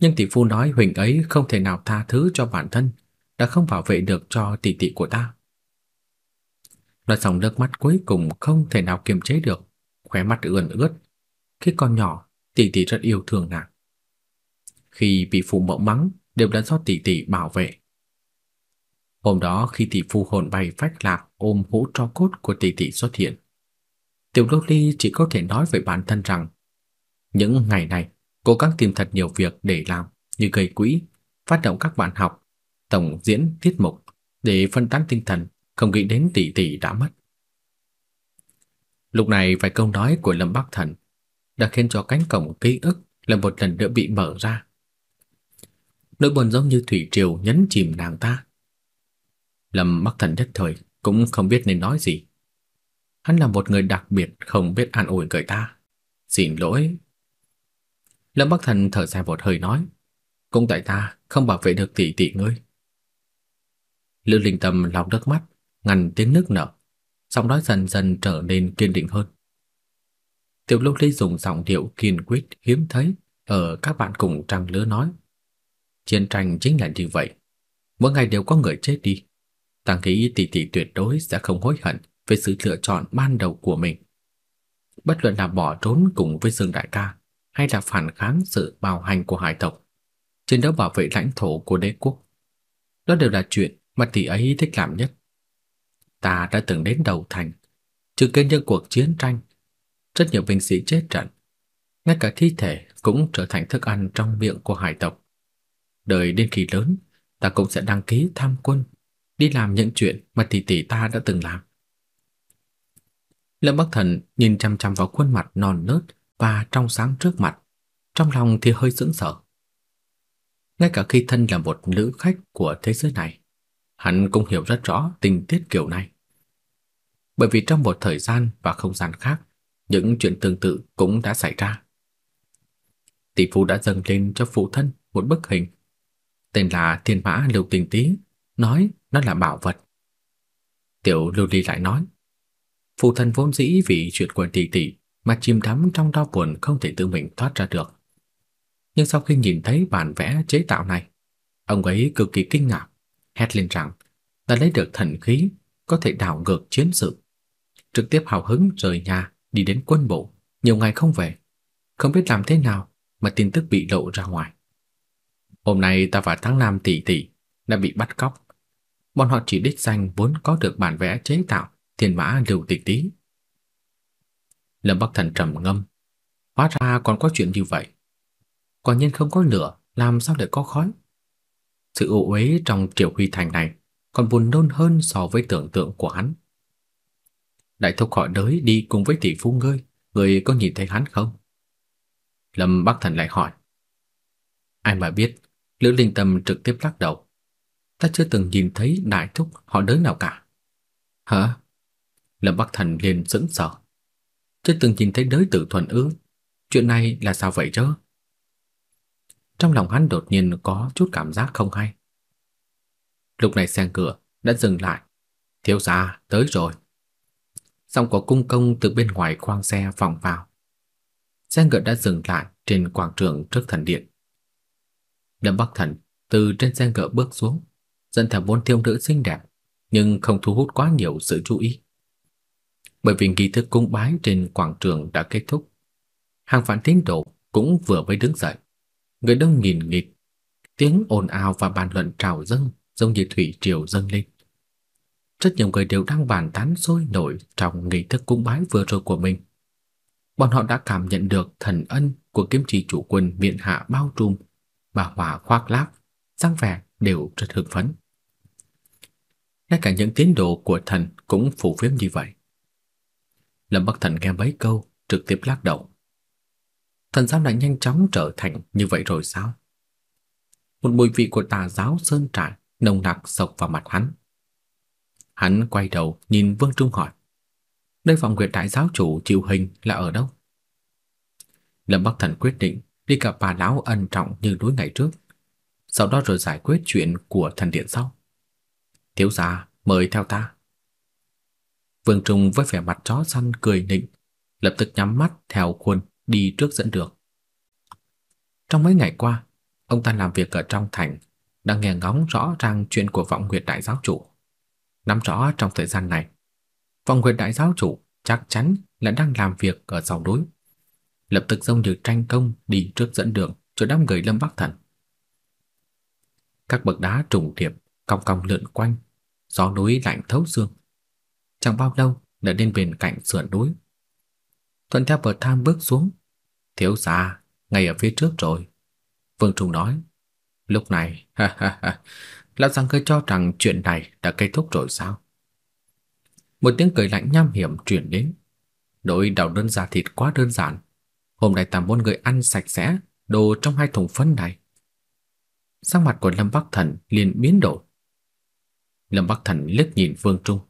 nhưng tỷ phu nói Huỳnh ấy không thể nào tha thứ cho bản thân, đã không bảo vệ được cho tỷ tỷ của ta. Nói xong nước mắt cuối cùng không thể nào kiềm chế được, khóe mắt ươn ướt. Khi còn nhỏ, tỷ tỷ rất yêu thương nàng. Khi bị phụ mẫu mắng, đều đã do tỷ tỷ bảo vệ. Hôm đó khi tỷ phu hồn bay phách lạc ôm hũ tro cốt của tỷ tỷ xuất hiện, Tiểu Lô Ly chỉ có thể nói với bản thân rằng những ngày này cố gắng tìm thật nhiều việc để làm như gây quỹ, phát động các bạn học, tổng diễn tiết mục để phân tán tinh thần, không nghĩ đến tỷ tỷ đã mất. Lúc này vài câu nói của Lâm Bắc Thần đã khiến cho cánh cổng ký ức lần một lần nữa bị mở ra. Nỗi buồn giống như thủy triều nhấn chìm nàng ta. Lâm Bắc Thần nhất thời cũng không biết nên nói gì. Hắn là một người đặc biệt không biết an ủi người ta. Xin lỗi, Lâm Bắc Thần thở dài một hơi nói, cũng tại ta không bảo vệ được tỷ tỷ ngươi. Lữ Linh Tâm lau nước mắt, ngăn tiếng nước nở, giọng nói dần dần trở nên kiên định hơn. Tiểu Lục Ly dùng giọng điệu kiên quyết hiếm thấy ở các bạn cùng trang lứa nói, chiến tranh chính là như vậy, mỗi ngày đều có người chết đi. Ta nghĩ tỷ tỷ tuyệt đối sẽ không hối hận về sự lựa chọn ban đầu của mình. Bất luận là bỏ trốn cùng với Dương Đại Ca hay là phản kháng sự bạo hành của hải tộc, chiến đấu bảo vệ lãnh thổ của đế quốc. Đó đều là chuyện mà tỷ ấy thích làm nhất. Ta đã từng đến đầu thành, chứng kiến những cuộc chiến tranh, rất nhiều binh sĩ chết trận, ngay cả thi thể cũng trở thành thức ăn trong miệng của hải tộc. Đời đến khi lớn, ta cũng sẽ đăng ký tham quân, đi làm những chuyện mà tỷ tỷ ta đã từng làm. Lâm Bắc Thần nhìn chăm chăm vào khuôn mặt non nớt và trong sáng trước mặt, trong lòng thì hơi sững sờ. Ngay cả khi thân là một nữ khách của thế giới này, hắn cũng hiểu rất rõ tình tiết kiểu này. Bởi vì trong một thời gian và không gian khác, những chuyện tương tự cũng đã xảy ra. Tỷ phu đã dâng lên cho phụ thân một bức hình tên là Thiên Mã Lưu Tình Tý, nói nó là bảo vật. Tiểu Lưu Ly lại nói, phụ thân vốn dĩ vì chuyện của tỷ tỷ mà chìm đắm trong đau buồn không thể tự mình thoát ra được. Nhưng sau khi nhìn thấy bản vẽ chế tạo này, ông ấy cực kỳ kinh ngạc, hét lên rằng ta lấy được thần khí có thể đảo ngược chiến sự. Trực tiếp hào hứng rời nhà đi đến quân bộ, nhiều ngày không về, không biết làm thế nào mà tin tức bị lộ ra ngoài. Hôm nay ta và Thắng Nam tỷ tỷ đã bị bắt cóc. Bọn họ chỉ đích danh vốn có được bản vẽ chế tạo Thiên Mã Lưu Tịch Tý Lâm Bắc Thần trầm ngâm. Hóa ra còn có chuyện như vậy. Quả nhiên không có lửa, làm sao để có khói? Sự ủ uế trong Triều Huy Thành này còn buồn nôn hơn so với tưởng tượng của hắn. Đại thúc khỏi đới đi cùng với tỷ phu ngươi, người có nhìn thấy hắn không? Lâm Bắc Thần lại hỏi. Ai mà biết, Lữ Linh Tâm trực tiếp lắc đầu. Ta chưa từng nhìn thấy đại thúc họ đới nào cả. Hả? Lâm Bắc Thần liền sững sờ. Chưa từng nhìn thấy đối tử thuần ư? Chuyện này là sao vậy chứ? Trong lòng hắn đột nhiên có chút cảm giác không hay. Lúc này xe cửa đã dừng lại. Thiếu gia tới rồi. song có cung công từ bên ngoài khoang xe vòng vào. Xe ngựa đã dừng lại trên quảng trường trước thần điện. Lâm Bắc Thần từ trên xe ngựa bước xuống, dẫn theo bốn thiếu nữ xinh đẹp nhưng không thu hút quá nhiều sự chú ý bởi vì nghi thức cúng bái trên quảng trường đã kết thúc. Hàng phản tín đồ cũng vừa mới đứng dậy. Người đông nghìn nghịt, tiếng ồn ào và bàn luận trào dâng giống như thủy triều dâng lên. Rất nhiều người đều đang bàn tán sôi nổi trong nghi thức cúng bái vừa rồi của mình. Bọn họ đã cảm nhận được thần ân của kiếm trì chủ quân miện hạ bao trùm bà hỏa khoác lác, răng vẻ đều rất hưng phấn. Ngay cả những tiến độ của thần cũng phủ phiếm như vậy. Lâm Bắc Thần nghe mấy câu, trực tiếp lắc đầu. Thần giáo đã nhanh chóng trở thành như vậy rồi sao? Một mùi vị của tà giáo sơn trại nồng nặc sộc vào mặt hắn. Hắn quay đầu nhìn Vương Trung hỏi: "Đây phòng nguyệt đại giáo chủ chịu hình là ở đâu?" Lâm Bắc Thần quyết định đi gặp bà lão ân trọng như đối ngày trước, sau đó rồi giải quyết chuyện của thần điện sau. "Thiếu gia, mời theo ta." Vương Trung với vẻ mặt chó săn cười nịnh, lập tức nhắm mắt theo khuôn đi trước dẫn đường. Trong mấy ngày qua, ông ta làm việc ở trong thành, đang nghe ngóng rõ ràng chuyện của vọng Nguyệt đại giáo chủ. Nắm rõ trong thời gian này, vọng Nguyệt đại giáo chủ chắc chắn là đang làm việc ở sau núi. Lập tức dông như tranh công đi trước dẫn đường cho đám người Lâm Bắc Thần. Các bậc đá trùng điệp cong cong lượn quanh, gió núi lạnh thấu xương. Chẳng bao lâu đã đến bên cạnh sườn núi. Thuận theo bậc thang bước xuống, thiếu gia ngay ở phía trước rồi. Vương Trung nói, lúc này, ha ha ha, lão rằng ngươi cho rằng chuyện này đã kết thúc rồi sao? Một tiếng cười lạnh nham hiểm truyền đến. Đối đào đơn giả thịt quá đơn giản. Hôm nay ta muốn người ăn sạch sẽ đồ trong hai thùng phân này. Sắc mặt của Lâm Bắc Thần liền biến đổi. Lâm Bắc Thần liếc nhìn Vương Trung,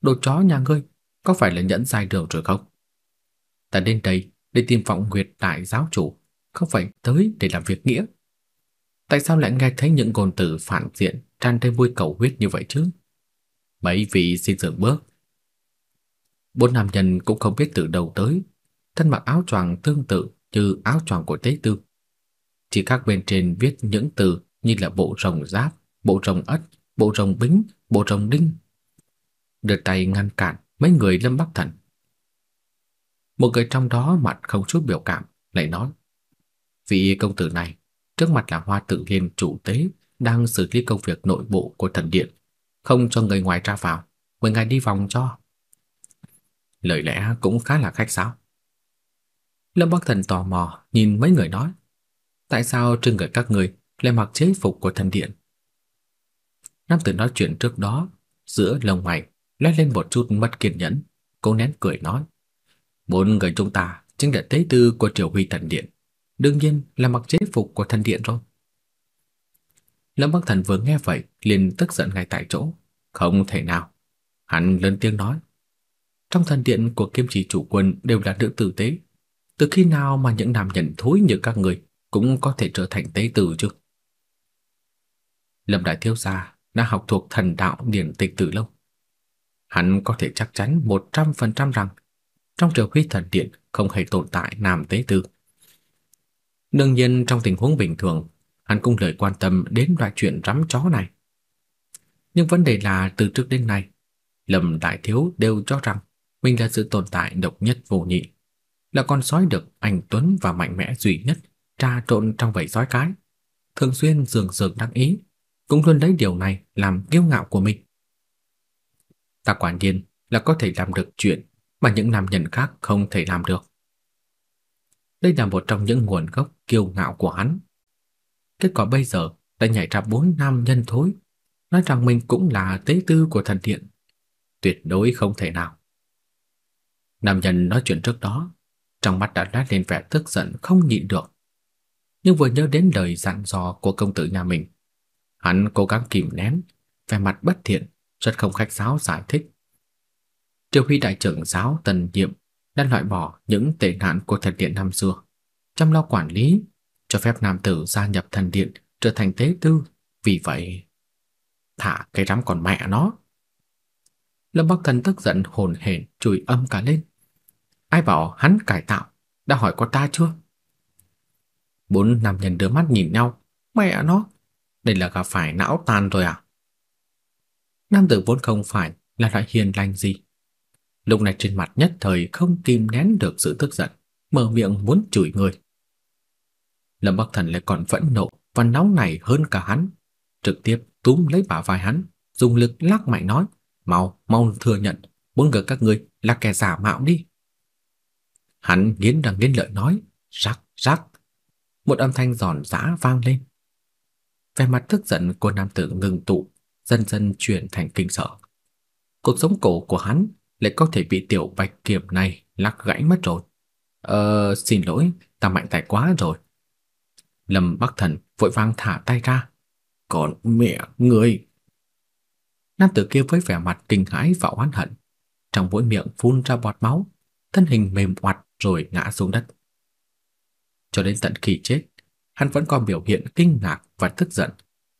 Đồ chó nhà ngươi Có phải là nhẫn sai đường rồi không Ta đến đây để tìm vọng nguyệt đại giáo chủ Không phải tới để làm việc nghĩa Tại sao lại nghe thấy những ngôn từ phản diện tràn đầy vui cầu huyết như vậy chứ? Mấy vị xin dừng bước. Bốn nam nhân cũng không biết từ đầu tới, thân mặc áo choàng tương tự như áo choàng của Tế Tư. Chỉ các bên trên viết những từ như là bộ rồng giáp, bộ rồng ất, bộ rồng bính, bộ rồng đinh, đưa tay ngăn cản mấy người Lâm Bắc Thần. Một người trong đó mặt không chút biểu cảm, lại nói: "Vị công tử này, trước mặt là Hoa tự Hiên chủ tế đang xử lý công việc nội bộ của thần điện, không cho người ngoài ra vào, mời ngài đi vòng cho." Lời lẽ cũng khá là khách sáo. Lâm Bắc Thần tò mò nhìn mấy người nói: "Tại sao trên người các người lại mặc chế phục của thần điện?" Nam tử nói chuyện trước đó, giữa lồng mày lóe lên một chút mất kiên nhẫn, cố nén cười nói: "Bốn người chúng ta chính là tế tư của Triều Huy Thần Điện, đương nhiên là mặc chế phục của thần điện rồi." Lâm Bắc Thần vừa nghe vậy liền tức giận ngay tại chỗ, không thể nào. Hắn lớn tiếng nói: "Trong thần điện của Kim Chỉ chủ quân đều là nữ tử tế, từ khi nào mà những nam nhân thối như các người cũng có thể trở thành tế tử chứ?" Lâm Đại Thiếu gia đã học thuộc thần đạo điển tịch từ lâu. Hắn có thể chắc chắn 100% rằng trong trường huy thần điện không hề tồn tại nam tế tử. Đương nhiên trong tình huống bình thường, hắn cũng lời quan tâm đến loại chuyện rắm chó này. Nhưng vấn đề là từ trước đến nay, Lâm Đại Thiếu đều cho rằng mình là sự tồn tại độc nhất vô nhị, là con sói được anh Tuấn và mạnh mẽ duy nhất tra trộn trong vảy sói cái, thường xuyên dường dường đắc ý, cũng luôn lấy điều này làm kiêu ngạo của mình. Ta quả nhiên là có thể làm được chuyện mà những nam nhân khác không thể làm được. Đây là một trong những nguồn gốc kiêu ngạo của hắn. Kết quả bây giờ đã nhảy ra bốn nam nhân thối, nói rằng mình cũng là tế tư của thần điện. Tuyệt đối không thể nào. Nam nhân nói chuyện trước đó, trong mắt đã lóe lên vẻ tức giận không nhịn được. Nhưng vừa nhớ đến lời dặn dò của công tử nhà mình, hắn cố gắng kìm nén vẻ mặt bất thiện rất không khách sáo giải thích. Triều Huy đại trưởng giáo Tần Nhiệm đã loại bỏ những tệ nạn của thần điện năm xưa, chăm lo quản lý, cho phép nam tử gia nhập thần điện trở thành tế tư, vì vậy thả cái rắm còn mẹ nó. Lâm Bắc Thần tức giận hồn hển chửi âm cả lên. Ai bảo hắn cải tạo, đã hỏi qua ta chưa? Bốn nam nhân đưa mắt nhìn nhau, mẹ nó, đây là gặp phải não tàn rồi à? Nam tử vốn không phải là loại hiền lành gì. Lúc này trên mặt nhất thời không kìm nén được sự tức giận, mở miệng muốn chửi người. Lâm Bắc Thần lại còn phẫn nộ và nóng nảy hơn cả hắn, trực tiếp túm lấy bả vai hắn, dùng lực lắc mạnh nói, "Mau, mau thừa nhận, muốn gỡ các ngươi là kẻ giả mạo đi." Hắn nghiến răng nghiến lợi nói, "Rắc, rắc." Một âm thanh giòn giã vang lên. Vẻ mặt tức giận của nam tử ngừng tụ dần dần chuyển thành kinh sợ. Cuộc sống cổ của hắn lại có thể bị tiểu bạch kiểm này lắc gãy mất rồi. Ờ, xin lỗi, ta mạnh tay quá rồi. Lâm Bắc Thần vội vàng thả tay ra. Còn mẹ người! Nam tử kia với vẻ mặt kinh hãi và oán hận, trong mũi miệng phun ra bọt máu, thân hình mềm oặt rồi ngã xuống đất. Cho đến tận khi chết, hắn vẫn còn biểu hiện kinh ngạc và tức giận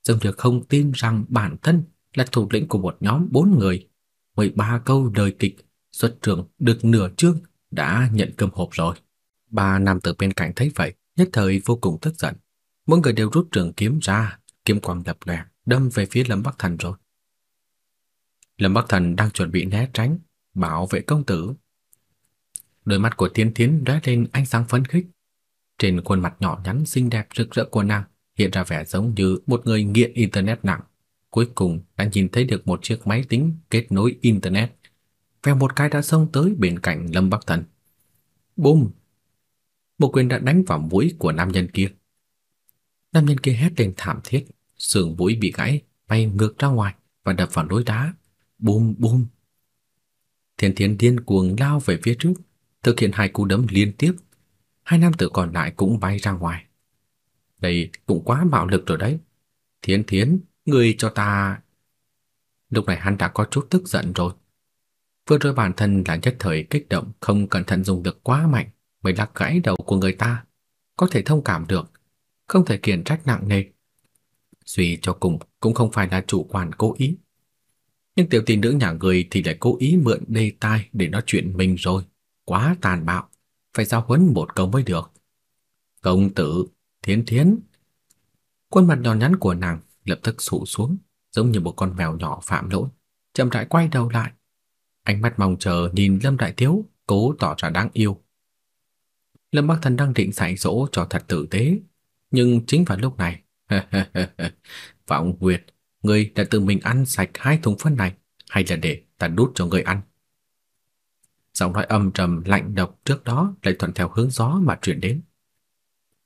Dương Thừa không tin rằng bản thân là thủ lĩnh của một nhóm bốn người. 13 câu đời kịch xuất trường được nửa chương đã nhận cơm hộp rồi. Ba nam tử bên cạnh thấy vậy, nhất thời vô cùng tức giận. Mỗi người đều rút trường kiếm ra, kiếm quang lập lòe đâm về phía Lâm Bắc Thần rồi. Lâm Bắc Thần đang chuẩn bị né tránh, bảo vệ công tử. Đôi mắt của Tiên Thiến lóe lên ánh sáng phấn khích. Trên khuôn mặt nhỏ nhắn xinh đẹp rực rỡ của nàng hiện ra vẻ giống như một người nghiện internet nặng, cuối cùng đã nhìn thấy được một chiếc máy tính kết nối internet. Vèo một cái đã xông tới bên cạnh Lâm Bắc Thần. Bùm! Một quyền đã đánh vào mũi của nam nhân kia. Nam nhân kia hét lên thảm thiết, sườn mũi bị gãy, bay ngược ra ngoài và đập vào lối đá. Bùm bùm! Thiên Thiên điên cuồng lao về phía trước, thực hiện hai cú đấm liên tiếp. Hai nam tử còn lại cũng bay ra ngoài. Đây cũng quá bạo lực rồi đấy. Thiến Thiến, ngươi cho ta... Lúc này hắn đã có chút tức giận rồi. Vừa rồi bản thân là nhất thời kích động không cẩn thận dùng lực quá mạnh mới đắc gãy đầu của người ta. Có thể thông cảm được, không thể kiện trách nặng nề. Suy cho cùng cũng không phải là chủ quan cố ý. Nhưng tiểu tình nữ nhà người thì lại cố ý mượn đề tai để nói chuyện mình rồi. Quá tàn bạo, phải giao huấn một câu mới được. Công tử, Thiến Thiến. Khuôn mặt nhỏ nhắn của nàng lập tức sụ xuống, giống như một con mèo nhỏ phạm lỗi, chậm rãi quay đầu lại. Ánh mắt mong chờ nhìn Lâm Đại Thiếu, cố tỏ ra đáng yêu. Lâm Bắc Thần đang định dạy dỗ cho thật tử tế, nhưng chính vào lúc này, Vọng Nguyệt, ngươi đã tự mình ăn sạch hai thùng phân này, hay là để ta đút cho ngươi ăn? Giọng nói âm trầm lạnh độc trước đó lại thuận theo hướng gió mà truyền đến.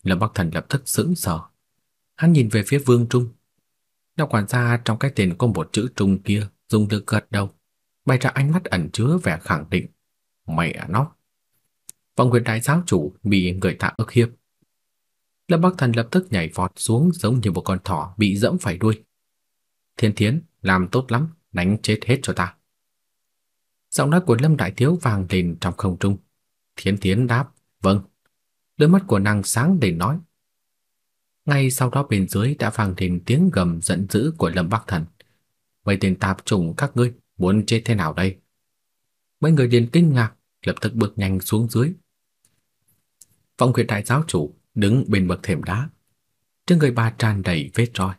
Lâm Bắc Thần lập tức sững sờ. Hắn nhìn về phía Vương Trung. Đạo quản gia trong cái tên có một chữ Trung kia dùng lực gật đầu, bày ra ánh mắt ẩn chứa vẻ khẳng định. Mẹ nó. Vọng huyền đại giáo chủ bị người ta ức hiếp. Lâm Bắc Thần lập tức nhảy vọt xuống giống như một con thỏ bị dẫm phải đuôi. Thiên Thiến, làm tốt lắm, đánh chết hết cho ta. Giọng nói của Lâm Đại Thiếu vàng lên trong không trung. Thiên Thiến đáp, vâng. Đôi mắt của nàng sáng để nói. Ngay sau đó bên dưới đã vang lên tiếng gầm giận dữ của Lâm Bắc Thần. mấy tên tạp chủng các ngươi muốn chết thế nào đây? Mấy người liền kinh ngạc, lập tức bước nhanh xuống dưới. Phong huyệt đại giáo chủ đứng bên bậc thềm đá. Trên người bà tràn đầy vết roi.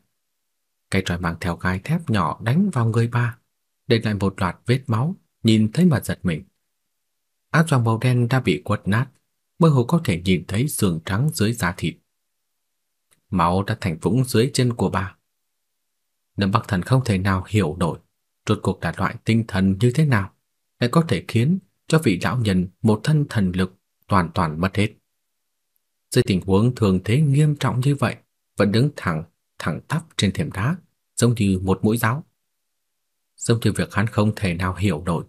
Cái roi mang theo gai thép nhỏ đánh vào người bà, để lại một loạt vết máu, nhìn thấy mà giật mình. Áo choàng màu đen đã bị quật nát, mơ hồ có thể nhìn thấy xương trắng dưới da thịt. Máu đã thành vũng dưới chân của bà. Lâm Bắc Thần không thể nào hiểu nổi rốt cuộc là loại tinh thần như thế nào lại có thể khiến cho vị lão nhân một thân thần lực toàn toàn mất hết. Dưới tình huống thường thế nghiêm trọng như vậy, vẫn đứng thẳng, thẳng tắp trên thềm đá, giống như một mũi giáo. Giống như việc hắn không thể nào hiểu nổi,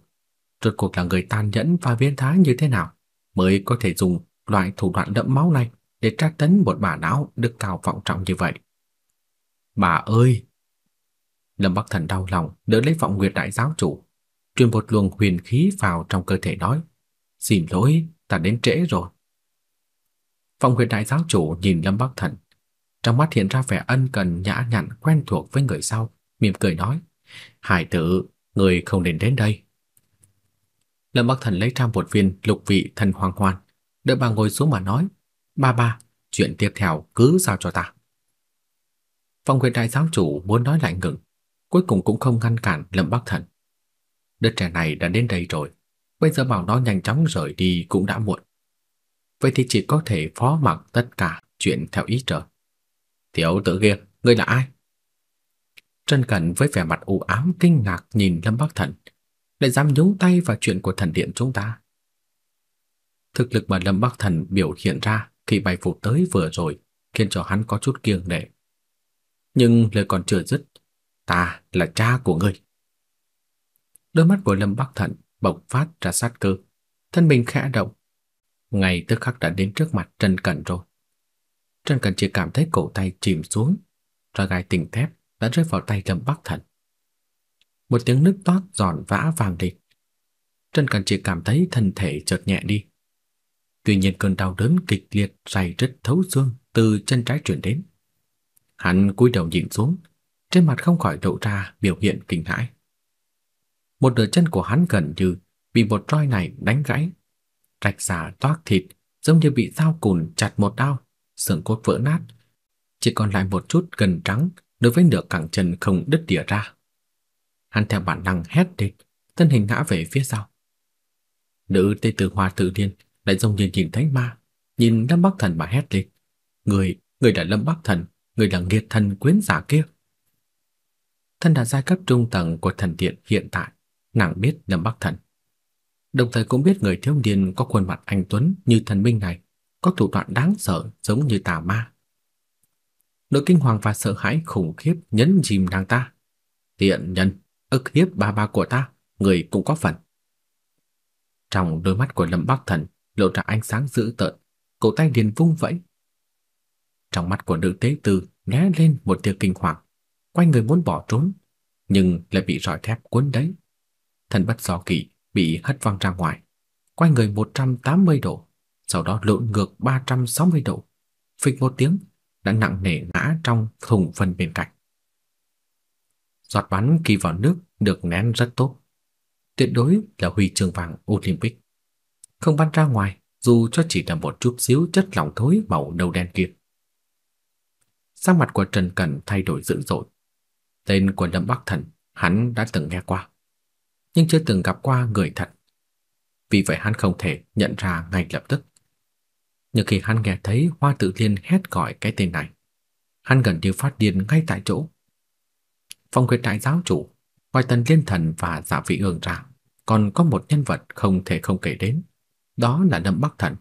rốt cuộc là người tàn nhẫn và biến thái như thế nào mới có thể dùng loại thủ đoạn đẫm máu này để tra tấn một bà não đức cao vọng trọng như vậy. Bà ơi! Lâm Bắc Thần đau lòng đỡ lấy vọng nguyệt đại giáo chủ, truyền một luồng huyền khí vào trong cơ thể nói. Xin lỗi, ta đến trễ rồi. Vọng nguyệt đại giáo chủ nhìn Lâm Bắc Thần, trong mắt hiện ra vẻ ân cần nhã nhặn quen thuộc với người sau, mỉm cười nói. Hải tử, người không nên đến đây. Lâm Bắc Thần lấy ra một viên lục vị thần hoàng hoàn, đợi bà ngồi xuống mà nói, "Ba ba, chuyện tiếp theo cứ giao cho ta." Phong Huyền Đại giáo chủ muốn nói lại ngừng, cuối cùng cũng không ngăn cản Lâm Bắc Thần. Đứa trẻ này đã đến đây rồi, bây giờ bảo nó nhanh chóng rời đi cũng đã muộn. Vậy thì chỉ có thể phó mặc tất cả chuyện theo ý trời. "Tiểu tử kia, ngươi là ai?" Trần Cẩn với vẻ mặt u ám kinh ngạc nhìn Lâm Bắc Thần lại dám nhúng tay vào chuyện của thần điện chúng ta. Thực lực mà Lâm Bắc Thần biểu hiện ra khi bài phục tới vừa rồi khiến cho hắn có chút kiêng nể. Nhưng lời còn chưa dứt, ta là cha của ngươi. Đôi mắt của Lâm Bắc Thần bộc phát ra sát cơ, thân mình khẽ động. Ngay tức khắc đã đến trước mặt Trần Cẩn rồi. Trần Cẩn chỉ cảm thấy cổ tay chìm xuống, rồi gai tình thép đã rơi vào tay Lâm Bắc Thần một tiếng nứt toát giòn vã vàng địch. Trần Cẩn chỉ cảm thấy thân thể chợt nhẹ đi. Tuy nhiên cơn đau đớn kịch liệt dày rứt thấu xương từ chân trái truyền đến. Hắn cúi đầu nhìn xuống, trên mặt không khỏi lộ ra biểu hiện kinh hãi. Một đợt chân của hắn gần như bị một roi này đánh gãy, rạch xà toác thịt, giống như bị dao cùn chặt một đao, xương cốt vỡ nát, chỉ còn lại một chút gần trắng đối với nửa cẳng chân không đứt tỉa ra. Hắn theo bản năng hét lên, thân hình ngã về phía sau. Nữ tê tử hòa tử điên lại giống như nhìn thánh ma, nhìn Lâm Bắc Thần mà hét lên. Người, người là Lâm Bắc Thần, người là nghiệt thần quyến giả kia. Thân đạt giai cấp trung tầng của thần điện hiện tại, nàng biết Lâm Bắc Thần. Đồng thời cũng biết người thiếu niên có khuôn mặt anh Tuấn như thần minh này, có thủ đoạn đáng sợ giống như tà ma. Nỗi kinh hoàng và sợ hãi khủng khiếp nhấn chìm nàng ta. Tiện nhân ức hiếp bà ba của ta, người cũng có phần. Trong đôi mắt của Lâm Bắc Thần lộ ra ánh sáng dữ tợn, cổ tay liền vung vẫy. Trong mắt của nữ tế tử né lên một tia kinh hoàng, quay người muốn bỏ trốn, nhưng lại bị roi thép cuốn đấy. Thần bất do kỵ bị hất văng ra ngoài, quay người 180 độ, sau đó lộn ngược 360 độ, phịch một tiếng, đã nặng nề ngã trong thùng phân bên cạnh. Giọt bắn kỳ vào nước được nén rất tốt. Tuyệt đối là huy chương vàng Olympic. Không bắn ra ngoài, dù cho chỉ là một chút xíu chất lỏng thối màu nâu đen kia. Sắc mặt của Trần Cẩn thay đổi dữ dội. Tên của Lâm Bắc Thần hắn đã từng nghe qua, nhưng chưa từng gặp qua người thật. Vì vậy hắn không thể nhận ra ngay lập tức. Nhưng khi hắn nghe thấy Hoa Tử Liên hét gọi cái tên này, hắn gần như phát điên ngay tại chỗ. Phong huyệt trại giáo chủ Ngoài Tần Liên Thần và giả Vị Ương ra, còn có một nhân vật không thể không kể đến, đó là Lâm Bắc Thần.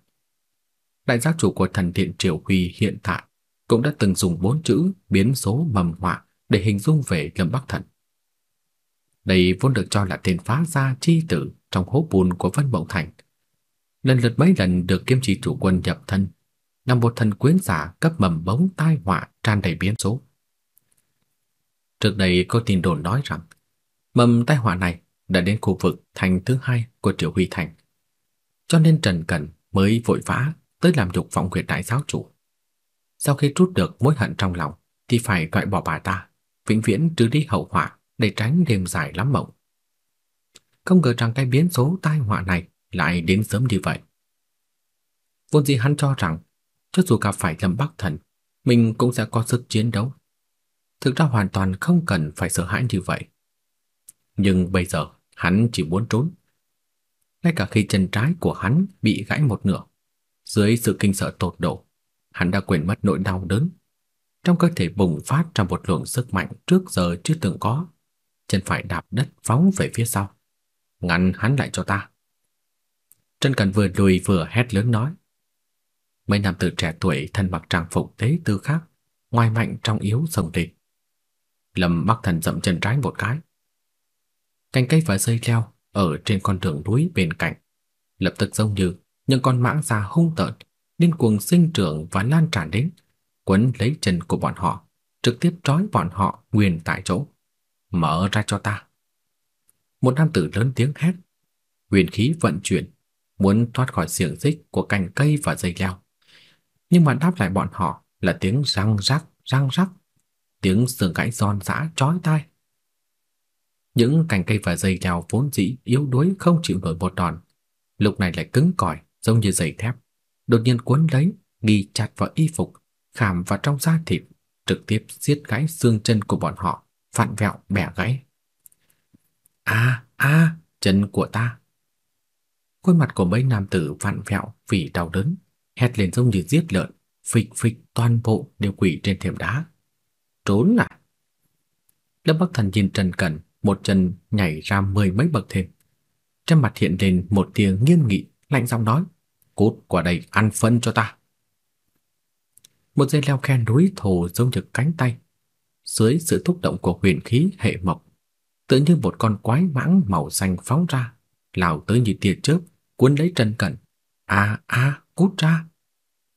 Đại giác chủ của thần điện Triều Huy hiện tại cũng đã từng dùng bốn chữ biến số mầm họa để hình dung về Lâm Bắc Thần. Đây vốn được cho là tên phá gia chi tử trong hố bùn của Vân Mộng Thành. Lần lượt mấy lần được kiêm trì chủ quân nhập thân, là một thần quyến giả cấp mầm bóng tai họa tràn đầy biến số. Trước đây có tin đồn nói rằng Mầm tai họa này đã đến khu vực thành thứ hai của Triệu Huy Thành. Cho nên Trần Cẩn mới vội vã tới làm dục vọng huyệt đại giáo chủ. Sau khi trút được mối hận trong lòng thì phải loại bỏ bà ta, vĩnh viễn trừ đi hậu họa để tránh đêm dài lắm mộng. Không ngờ rằng cái biến số tai họa này lại đến sớm như vậy. Vốn dĩ hắn cho rằng cho dù gặp phải Lâm Bắc Thần, mình cũng sẽ có sức chiến đấu. Thực ra hoàn toàn không cần phải sợ hãi như vậy nhưng bây giờ hắn chỉ muốn trốn. Ngay cả khi chân trái của hắn bị gãy một nửa, dưới sự kinh sợ tột độ, hắn đã quên mất nỗi đau đớn. Trong cơ thể bùng phát ra một luồng sức mạnh trước giờ chưa từng có, chân phải đạp đất phóng về phía sau. Ngăn hắn lại cho ta. Trần cần vừa lùi vừa hét lớn nói. Mấy nam tử trẻ tuổi thân mặc trang phục tế tư khác, ngoài mạnh trong yếu sồng đi. Lâm Bắc Thần dậm chân trái một cái, cành cây và dây leo ở trên con đường núi bên cạnh, lập tức giống như những con mãng xà hung tợn, điên cuồng sinh trưởng và lan tràn đến, quấn lấy chân của bọn họ, trực tiếp trói bọn họ nguyên tại chỗ. "Mở ra cho ta!" Một nam tử lớn tiếng hét, huyền khí vận chuyển, muốn thoát khỏi xiềng xích của cành cây và dây leo. Nhưng mà đáp lại bọn họ là tiếng răng rắc, răng rắc, tiếng xương gãy giòn giã chói tai. Những cành cây và dây leo vốn dĩ yếu đuối không chịu nổi một đòn, lúc này lại cứng cỏi giống như dây thép, đột nhiên cuốn lấy, ghi chặt vào y phục, khảm vào trong da thịt, trực tiếp siết gãy xương chân của bọn họ, phản vẹo bẻ gãy. "A, à, a, à, chân của ta." Khuôn mặt của mấy nam tử vặn vẹo vì đau đớn, hét lên giống như giết lợn, phịch phịch toàn bộ đều quỳ trên thềm đá. "Trốn à!" Lâm Bắc Thần nhìn Trần Cẩn một chân nhảy ra mười mấy bậc thêm. Trên mặt hiện lên một tia nghiêm nghị, lạnh giọng nói: "Cút qua đây ăn phân cho ta." Một dây leo khen núi thồ giống như cánh tay, dưới sự thúc động của huyền khí hệ mộc, tựa như một con quái mãng màu xanh phóng ra, lao tới như tia chớp, cuốn lấy Trần Cẩn. "A a, cút ra!"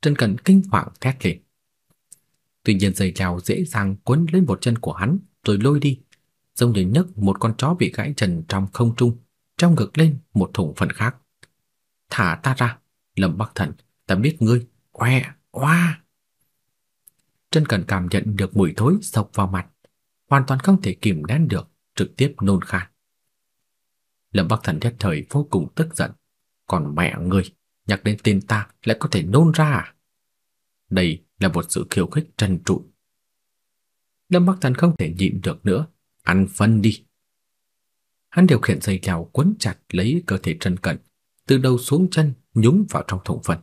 Trần Cẩn kinh hoàng thét lên. Tuy nhiên dây leo dễ dàng cuốn lấy một chân của hắn rồi lôi đi giống như nhấc một con chó bị gãy chân trong không trung, trong ngực lên một thùng phần khác. "Thả ta ra, Lâm Bắc Thần, ta biết ngươi." Oe, oa. Trần Cẩn cảm nhận được mùi thối sộc vào mặt, hoàn toàn không thể kìm nén được, trực tiếp nôn khan. Lâm Bắc Thần nhất thời vô cùng tức giận, còn mẹ ngươi, nhắc đến tên ta lại có thể nôn ra à? Đây là một sự khiêu khích trần trụi. Lâm Bắc Thần không thể nhịn được nữa, ăn phân đi. Hắn điều khiển dây leo quấn chặt lấy cơ thể Trần Cẩn, từ đầu xuống chân nhúng vào trong thùng phân.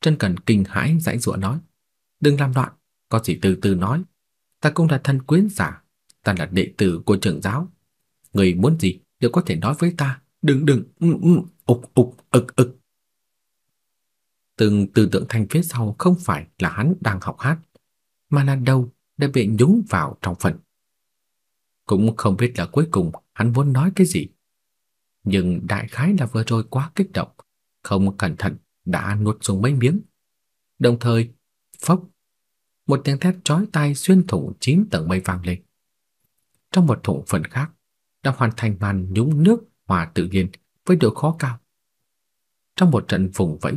Trần Cẩn kinh hãi giãy giụa nói: "Đừng làm loạn, có gì từ từ nói, ta cũng là thân quyến giả, ta là đệ tử của trưởng giáo, người muốn gì đều có thể nói với ta, đừng đừng ừ, ừ, ục ục ực ực." Từng tư tưởng thanh phía sau không phải là hắn đang học hát, mà là đâu đã bị nhúng vào trong phần. Cũng không biết là cuối cùng hắn muốn nói cái gì. Nhưng đại khái là vừa rồi quá kích động, không cẩn thận đã nuốt xuống mấy miếng. Đồng thời, phốc, một tiếng thét chói tai xuyên thủng chín tầng mây vang lên. Trong một thủng phần khác, đã hoàn thành màn nhúng nước hòa tự nhiên với độ khó cao. Trong một trận vùng vẫy,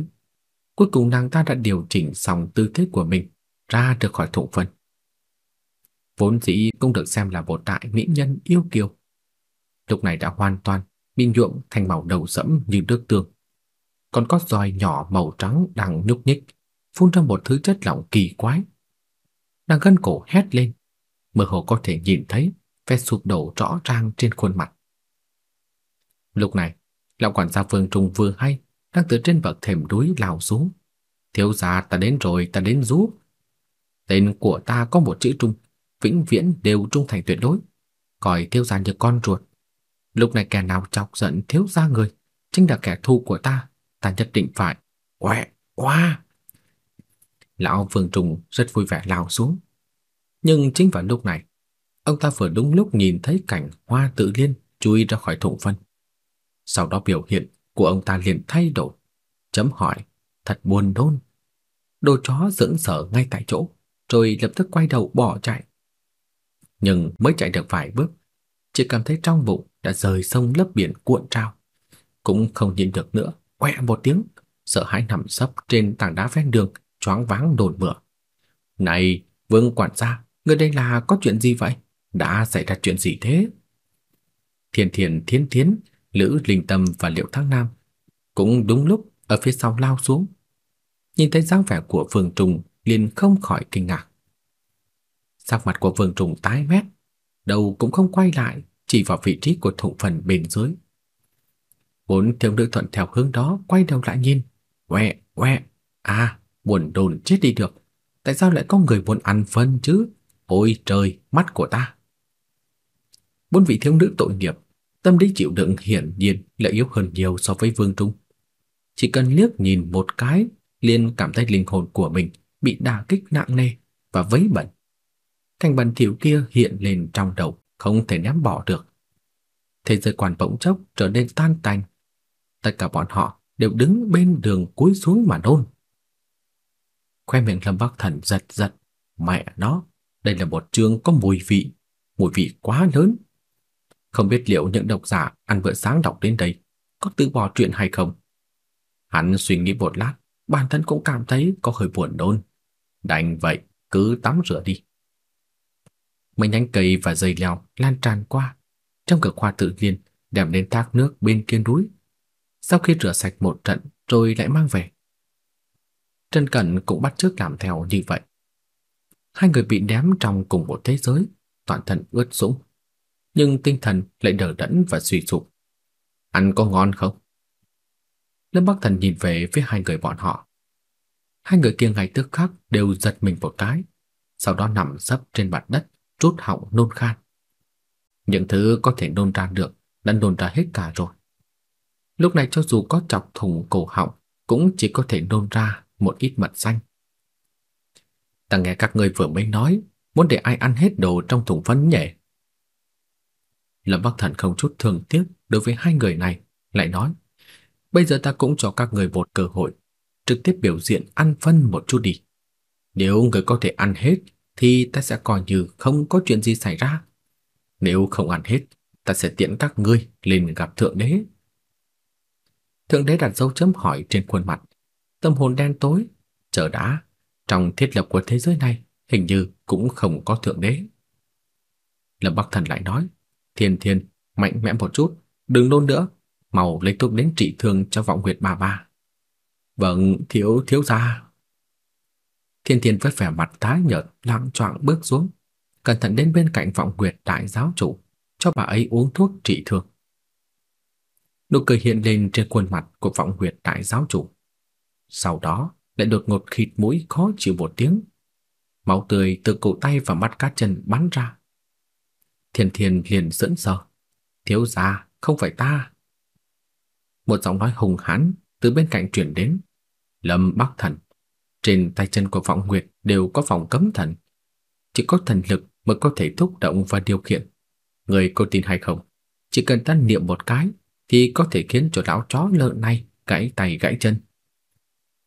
cuối cùng nàng ta đã điều chỉnh xong tư thế của mình ra được khỏi thủng phần vốn dĩ cũng được xem là một đại mỹ nhân yêu kiều. Lúc này đã hoàn toàn bị nhuộm thành màu đầu sẫm như nước tương. Còn có roi nhỏ màu trắng đang nhúc nhích, phun ra một thứ chất lỏng kỳ quái. Nàng gân cổ hét lên, mơ hồ có thể nhìn thấy vẻ sụp đổ rõ ràng trên khuôn mặt. Lúc này, lão quản gia Vương Trung vừa hay đang từ trên bậc thềm núi lao xuống. "Thiếu gia, ta đến rồi, ta đến giúp." Tên của ta có một chữ Trung, vĩnh viễn đều trung thành tuyệt đối, coi thiếu gia như con ruột. Lúc này kẻ nào chọc giận thiếu gia người, chính là kẻ thù của ta, ta nhất định phải. Oẹ, qua Lão Vương Trùng rất vui vẻ lao xuống. Nhưng chính vào lúc này, ông ta vừa đúng lúc nhìn thấy cảnh Hoa Tự Liên chui ra khỏi thùng phân. Sau đó biểu hiện của ông ta liền thay đổi, chấm hỏi, thật buồn nôn. Đồ chó dưỡng sở ngay tại chỗ, rồi lập tức quay đầu bỏ chạy nhưng mới chạy được vài bước, chỉ cảm thấy trong bụng đã rời sông lớp biển cuộn trào, cũng không nhịn được nữa, quẹ một tiếng, sợ hãi nằm sấp trên tảng đá ven đường, choáng váng đồn mửa. "Này, Vương quản gia, người đây là có chuyện gì vậy? Đã xảy ra chuyện gì thế?" Thiên Thiên Thiên Thiên, Lữ Linh Tâm và Liễu Thăng Nam cũng đúng lúc ở phía sau lao xuống. Nhìn thấy dáng vẻ của Phương Trùng liền không khỏi kinh ngạc. Sắc mặt của Vương Trùng tái mét, đầu cũng không quay lại, chỉ vào vị trí của thụ phần bên dưới. Bốn thiếu nữ thuận theo hướng đó quay đầu lại nhìn, "Oe, oe, à, buồn đồn chết đi được, tại sao lại có người muốn ăn phân chứ? Ôi trời, mắt của ta." Bốn vị thiếu nữ tội nghiệp, tâm lý chịu đựng hiển nhiên là yếu hơn nhiều so với Vương Trung. Chỉ cần liếc nhìn một cái, liền cảm thấy linh hồn của mình bị đả kích nặng nề và vấy bẩn. Cảnh bẩn thiểu kia hiện lên trong đầu, không thể ném bỏ được. Thế giới quan bỗng chốc trở nên tan tành. Tất cả bọn họ đều đứng bên đường cuối xuống mà nôn. Khoe miệng Lâm Bắc Thần giật giật, mẹ nó, đây là một chương có mùi vị, mùi vị quá lớn. Không biết liệu những độc giả ăn bữa sáng đọc đến đây có tự bỏ chuyện hay không. Hắn suy nghĩ một lát, bản thân cũng cảm thấy có hơi buồn nôn. Đành vậy, cứ tắm rửa đi. Mấy nhánh cây và dây leo lan tràn qua, trong cực hoa tự nhiên đem đến thác nước bên kia núi. Sau khi rửa sạch một trận rồi lại mang về. Trần Cẩn cũng bắt chước làm theo như vậy. Hai người bị ném trong cùng một thế giới, toàn thân ướt sũng, nhưng tinh thần lại đờ đẫn và suy sụp. Ăn có ngon không? Lâm Bắc Thần nhìn về phía hai người bọn họ. Hai người kia ngay tức khắc đều giật mình một cái, sau đó nằm sấp trên mặt đất, rút họng nôn khan. Những thứ có thể nôn ra được đã nôn ra hết cả rồi. Lúc này cho dù có chọc thủng cổ họng cũng chỉ có thể nôn ra một ít mật xanh. Ta nghe các ngươi vừa mới nói muốn để ai ăn hết đồ trong thùng phấn nhỉ? Lâm Bắc Thần không chút thương tiếc đối với hai người này, lại nói: "Bây giờ ta cũng cho các người một cơ hội, trực tiếp biểu diện ăn phân một chút đi. Nếu người có thể ăn hết thì ta sẽ coi như không có chuyện gì xảy ra. Nếu không ăn hết, ta sẽ tiễn các ngươi lên gặp thượng đế. Thượng đế đặt dấu chấm hỏi trên khuôn mặt, tâm hồn đen tối, chờ đã, trong thiết lập của thế giới này hình như cũng không có thượng đế. Lâm Bắc Thần lại nói, "Thiên Thiên, mạnh mẽ một chút, đừng nôn nữa, mau lấy thuốc đến trị thương cho vọng huyệt bà bà." "Vâng, thiếu thiếu gia." Thiên Thiên với vẻ mặt tái nhợt lặng choạng bước xuống, cẩn thận đến bên cạnh vọng nguyệt đại giáo chủ, cho bà ấy uống thuốc trị thương. Nụ cười hiện lên trên khuôn mặt của vọng nguyệt đại giáo chủ. Sau đó lại đột ngột khịt mũi khó chịu một tiếng. Máu tươi từ cổ tay và mắt cá chân bắn ra. Thiên Thiên liền sững sờ. Thiếu gia, không phải ta. Một giọng nói hùng hãn từ bên cạnh truyền đến. Lâm Bắc Thần trên tay chân của Vọng Nguyệt đều có phòng cấm thần. Chỉ có thần lực mới có thể thúc động và điều khiển. Người cô tin hay không? Chỉ cần ta niệm một cái thì có thể khiến cho lão chó lợn này gãy tay gãy chân.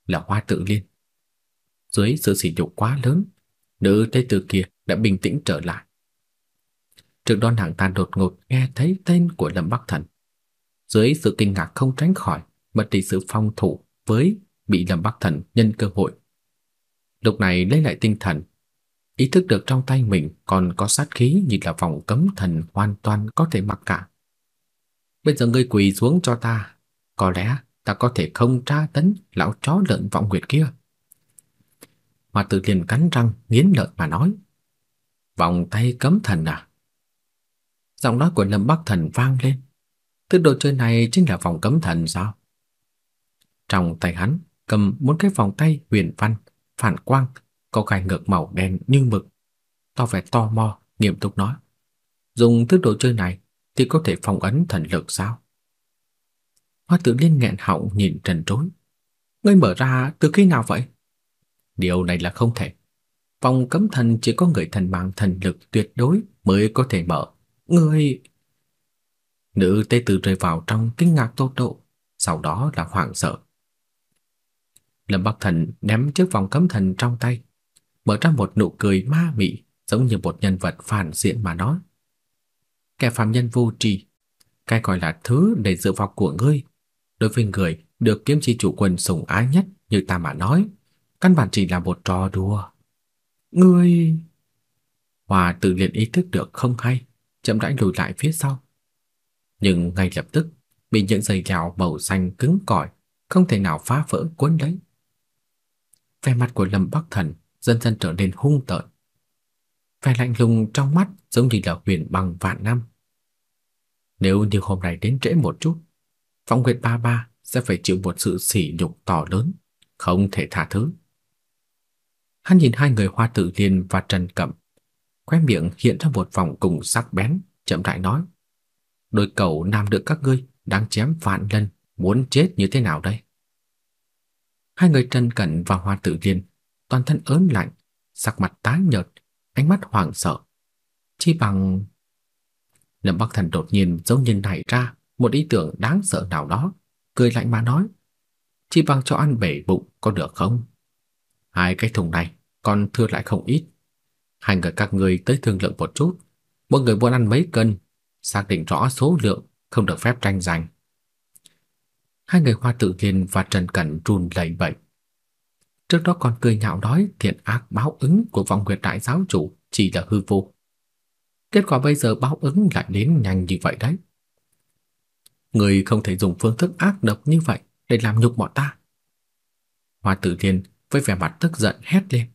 Là hoa tự liên. Dưới sự sỉ nhục quá lớn, nữ tây tử kia đã bình tĩnh trở lại. Trước đó hạng tàn đột ngột nghe thấy tên của Lâm Bắc Thần. Dưới sự kinh ngạc không tránh khỏi, mất đi sự phòng thủ với bị Lâm Bắc Thần nhân cơ hội Lúc này lấy lại tinh thần, ý thức được trong tay mình còn có sát khí như là vòng cấm thần hoàn toàn có thể mặc cả. Bây giờ ngươi quỳ xuống cho ta, có lẽ ta có thể không tra tấn lão chó lợn vọng nguyệt kia. Mà tự liền cắn răng, nghiến lợi mà nói. Vòng tay cấm thần à? Giọng nói của Lâm Bắc Thần vang lên. Thứ đồ chơi này chính là vòng cấm thần sao? Trong tay hắn cầm một cái vòng tay huyền văn phản quang, có gai ngược màu đen như mực. Tao vẻ to mò, nghiêm túc nói. Dùng thứ đồ chơi này thì có thể phong ấn thần lực sao? Hoa tử liên nghẹn họng nhìn trần trối. Ngươi mở ra từ khi nào vậy? Điều này là không thể. Phòng cấm thần chỉ có người thần mạng thần lực tuyệt đối mới có thể mở. Ngươi... Nữ tế tử rơi vào trong kinh ngạc tột độ, sau đó là hoảng sợ. Lâm Bắc Thần ném chiếc vòng cấm thần trong tay, mở ra một nụ cười ma mị giống như một nhân vật phản diện mà nói. Kẻ phàm nhân vô tri, cái gọi là thứ để dựa vào của ngươi, đối với người được kiếm chi chủ quân sủng ái nhất như ta mà nói, căn bản chỉ là một trò đùa. Ngươi Hòa tự liền ý thức được không hay, chậm rãi lùi lại phía sau. Nhưng ngay lập tức bị những dây leo màu xanh cứng cỏi không thể nào phá vỡ cuốn lấy vẻ mặt của Lâm Bắc Thần dần dần trở nên hung tợn. Vẻ lạnh lùng trong mắt giống như là huyền băng vạn năm. Nếu như hôm nay đến trễ một chút, Phong Nguyệt Ba Ba sẽ phải chịu một sự sỉ nhục to lớn, không thể tha thứ. Hắn nhìn hai người Hoa Tử Liên và Trần Cẩm, khóe miệng hiện ra một vòng cùng sắc bén, chậm rãi nói: "Đôi cậu nam được các ngươi đang chém vạn lần, muốn chết như thế nào đây?" Hai người Trần Cẩn và Hoa Tử Liên toàn thân ớn lạnh, sắc mặt tái nhợt, ánh mắt hoảng sợ. chi bằng Lâm Bắc Thần đột nhiên giống như nảy ra một ý tưởng đáng sợ nào đó, cười lạnh mà nói: chi bằng cho ăn bể bụng có được không? Hai cái thùng này còn thừa lại không ít. Hai người các ngươi tới thương lượng một chút, mỗi người muốn ăn mấy cân, xác định rõ số lượng, không được phép tranh giành." hai người Hoa Tử Liên và Trần Cẩn run lẩy bẩy. Trước đó còn cười nhạo nói thiện ác báo ứng của vòng huyệt đại giáo chủ chỉ là hư vô. Kết quả bây giờ báo ứng lại đến nhanh như vậy đấy. Người không thể dùng phương thức ác độc như vậy để làm nhục bọn ta. Hoa Tử Liên với vẻ mặt tức giận hét lên.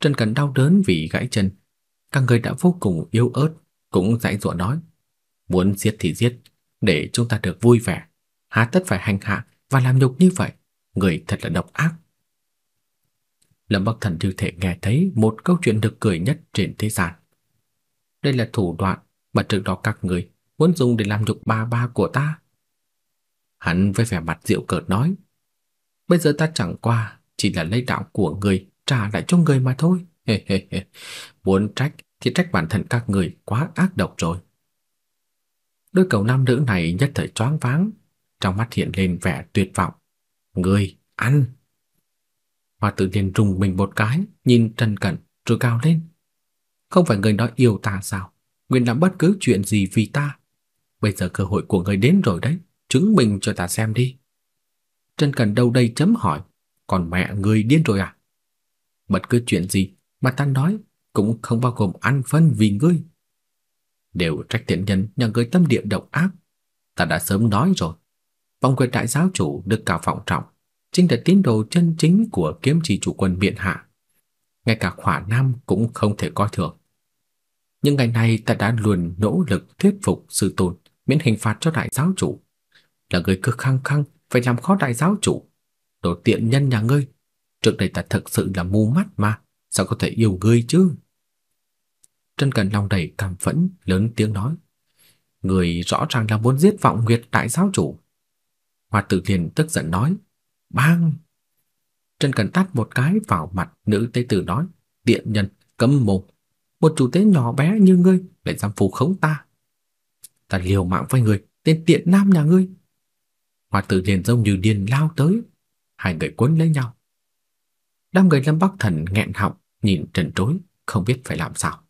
Trần Cẩn đau đớn vì gãy chân, cả người đã vô cùng yếu ớt, cũng dãy dụa nói, muốn giết thì giết, để chúng ta được vui vẻ. Hà tất phải hành hạ và làm nhục như vậy, người thật là độc ác. Lâm Bắc Thần như thể nghe thấy một câu chuyện được cười nhất trên thế gian. Đây là thủ đoạn mà trước đó các người muốn dùng để làm nhục ba ba của ta. Hắn với vẻ mặt rượu cợt nói, bây giờ ta chẳng qua chỉ là lấy đạo của người trả lại cho người mà thôi. He he he. Muốn trách thì trách bản thân các người quá ác độc rồi. Đôi cầu nam nữ này nhất thời choáng váng, trong mắt hiện lên vẻ tuyệt vọng. "Ngươi, ăn." Hoa Tử nhiên trùng mình một cái, nhìn Trần Cẩn rồi cao lên. "Không phải ngươi nói yêu ta sao? Nguyện làm bất cứ chuyện gì vì ta. Bây giờ cơ hội của ngươi đến rồi đấy, chứng minh cho ta xem đi." Trần Cẩn đâu đây chấm hỏi, "Còn mẹ ngươi điên rồi à?" Bất cứ chuyện gì mà ta nói cũng không bao gồm ăn phân vì ngươi. Đều trách tiện nhân nhà ngươi tâm địa độc ác, ta đã sớm nói rồi, vòng quyền đại giáo chủ được cao phòng trọng, chính là tín đồ chân chính của kiếm chỉ chủ quân miện hạ. Ngay cả khỏa nam cũng không thể coi thường. Nhưng ngày nay ta đã luôn nỗ lực thuyết phục sư tôn miễn hình phạt cho đại giáo chủ. Là người cực khăng khăng phải làm khó đại giáo chủ. Đồ tiện nhân nhà ngươi, trước đây ta thật sự là mù mắt mà, sao có thể yêu ngươi chứ? Trân Cần Long đầy cảm phẫn lớn tiếng nói. Người rõ ràng là muốn giết vọng nguyệt đại giáo chủ. Hoa Tử liền tức giận nói, "Bang!" Trần Cần tát một cái vào mặt nữ tế tử nói, "Tiện nhân, cấm mồm, một chủ tế nhỏ bé như ngươi lại dám phù khống ta. Ta liều mạng với người tên tiện nam nhà ngươi." Hoa Tử liền giống như điên lao tới, hai người quấn lấy nhau. Đám người Lâm Bắc Thần nghẹn họng, nhìn trần trối, không biết phải làm sao.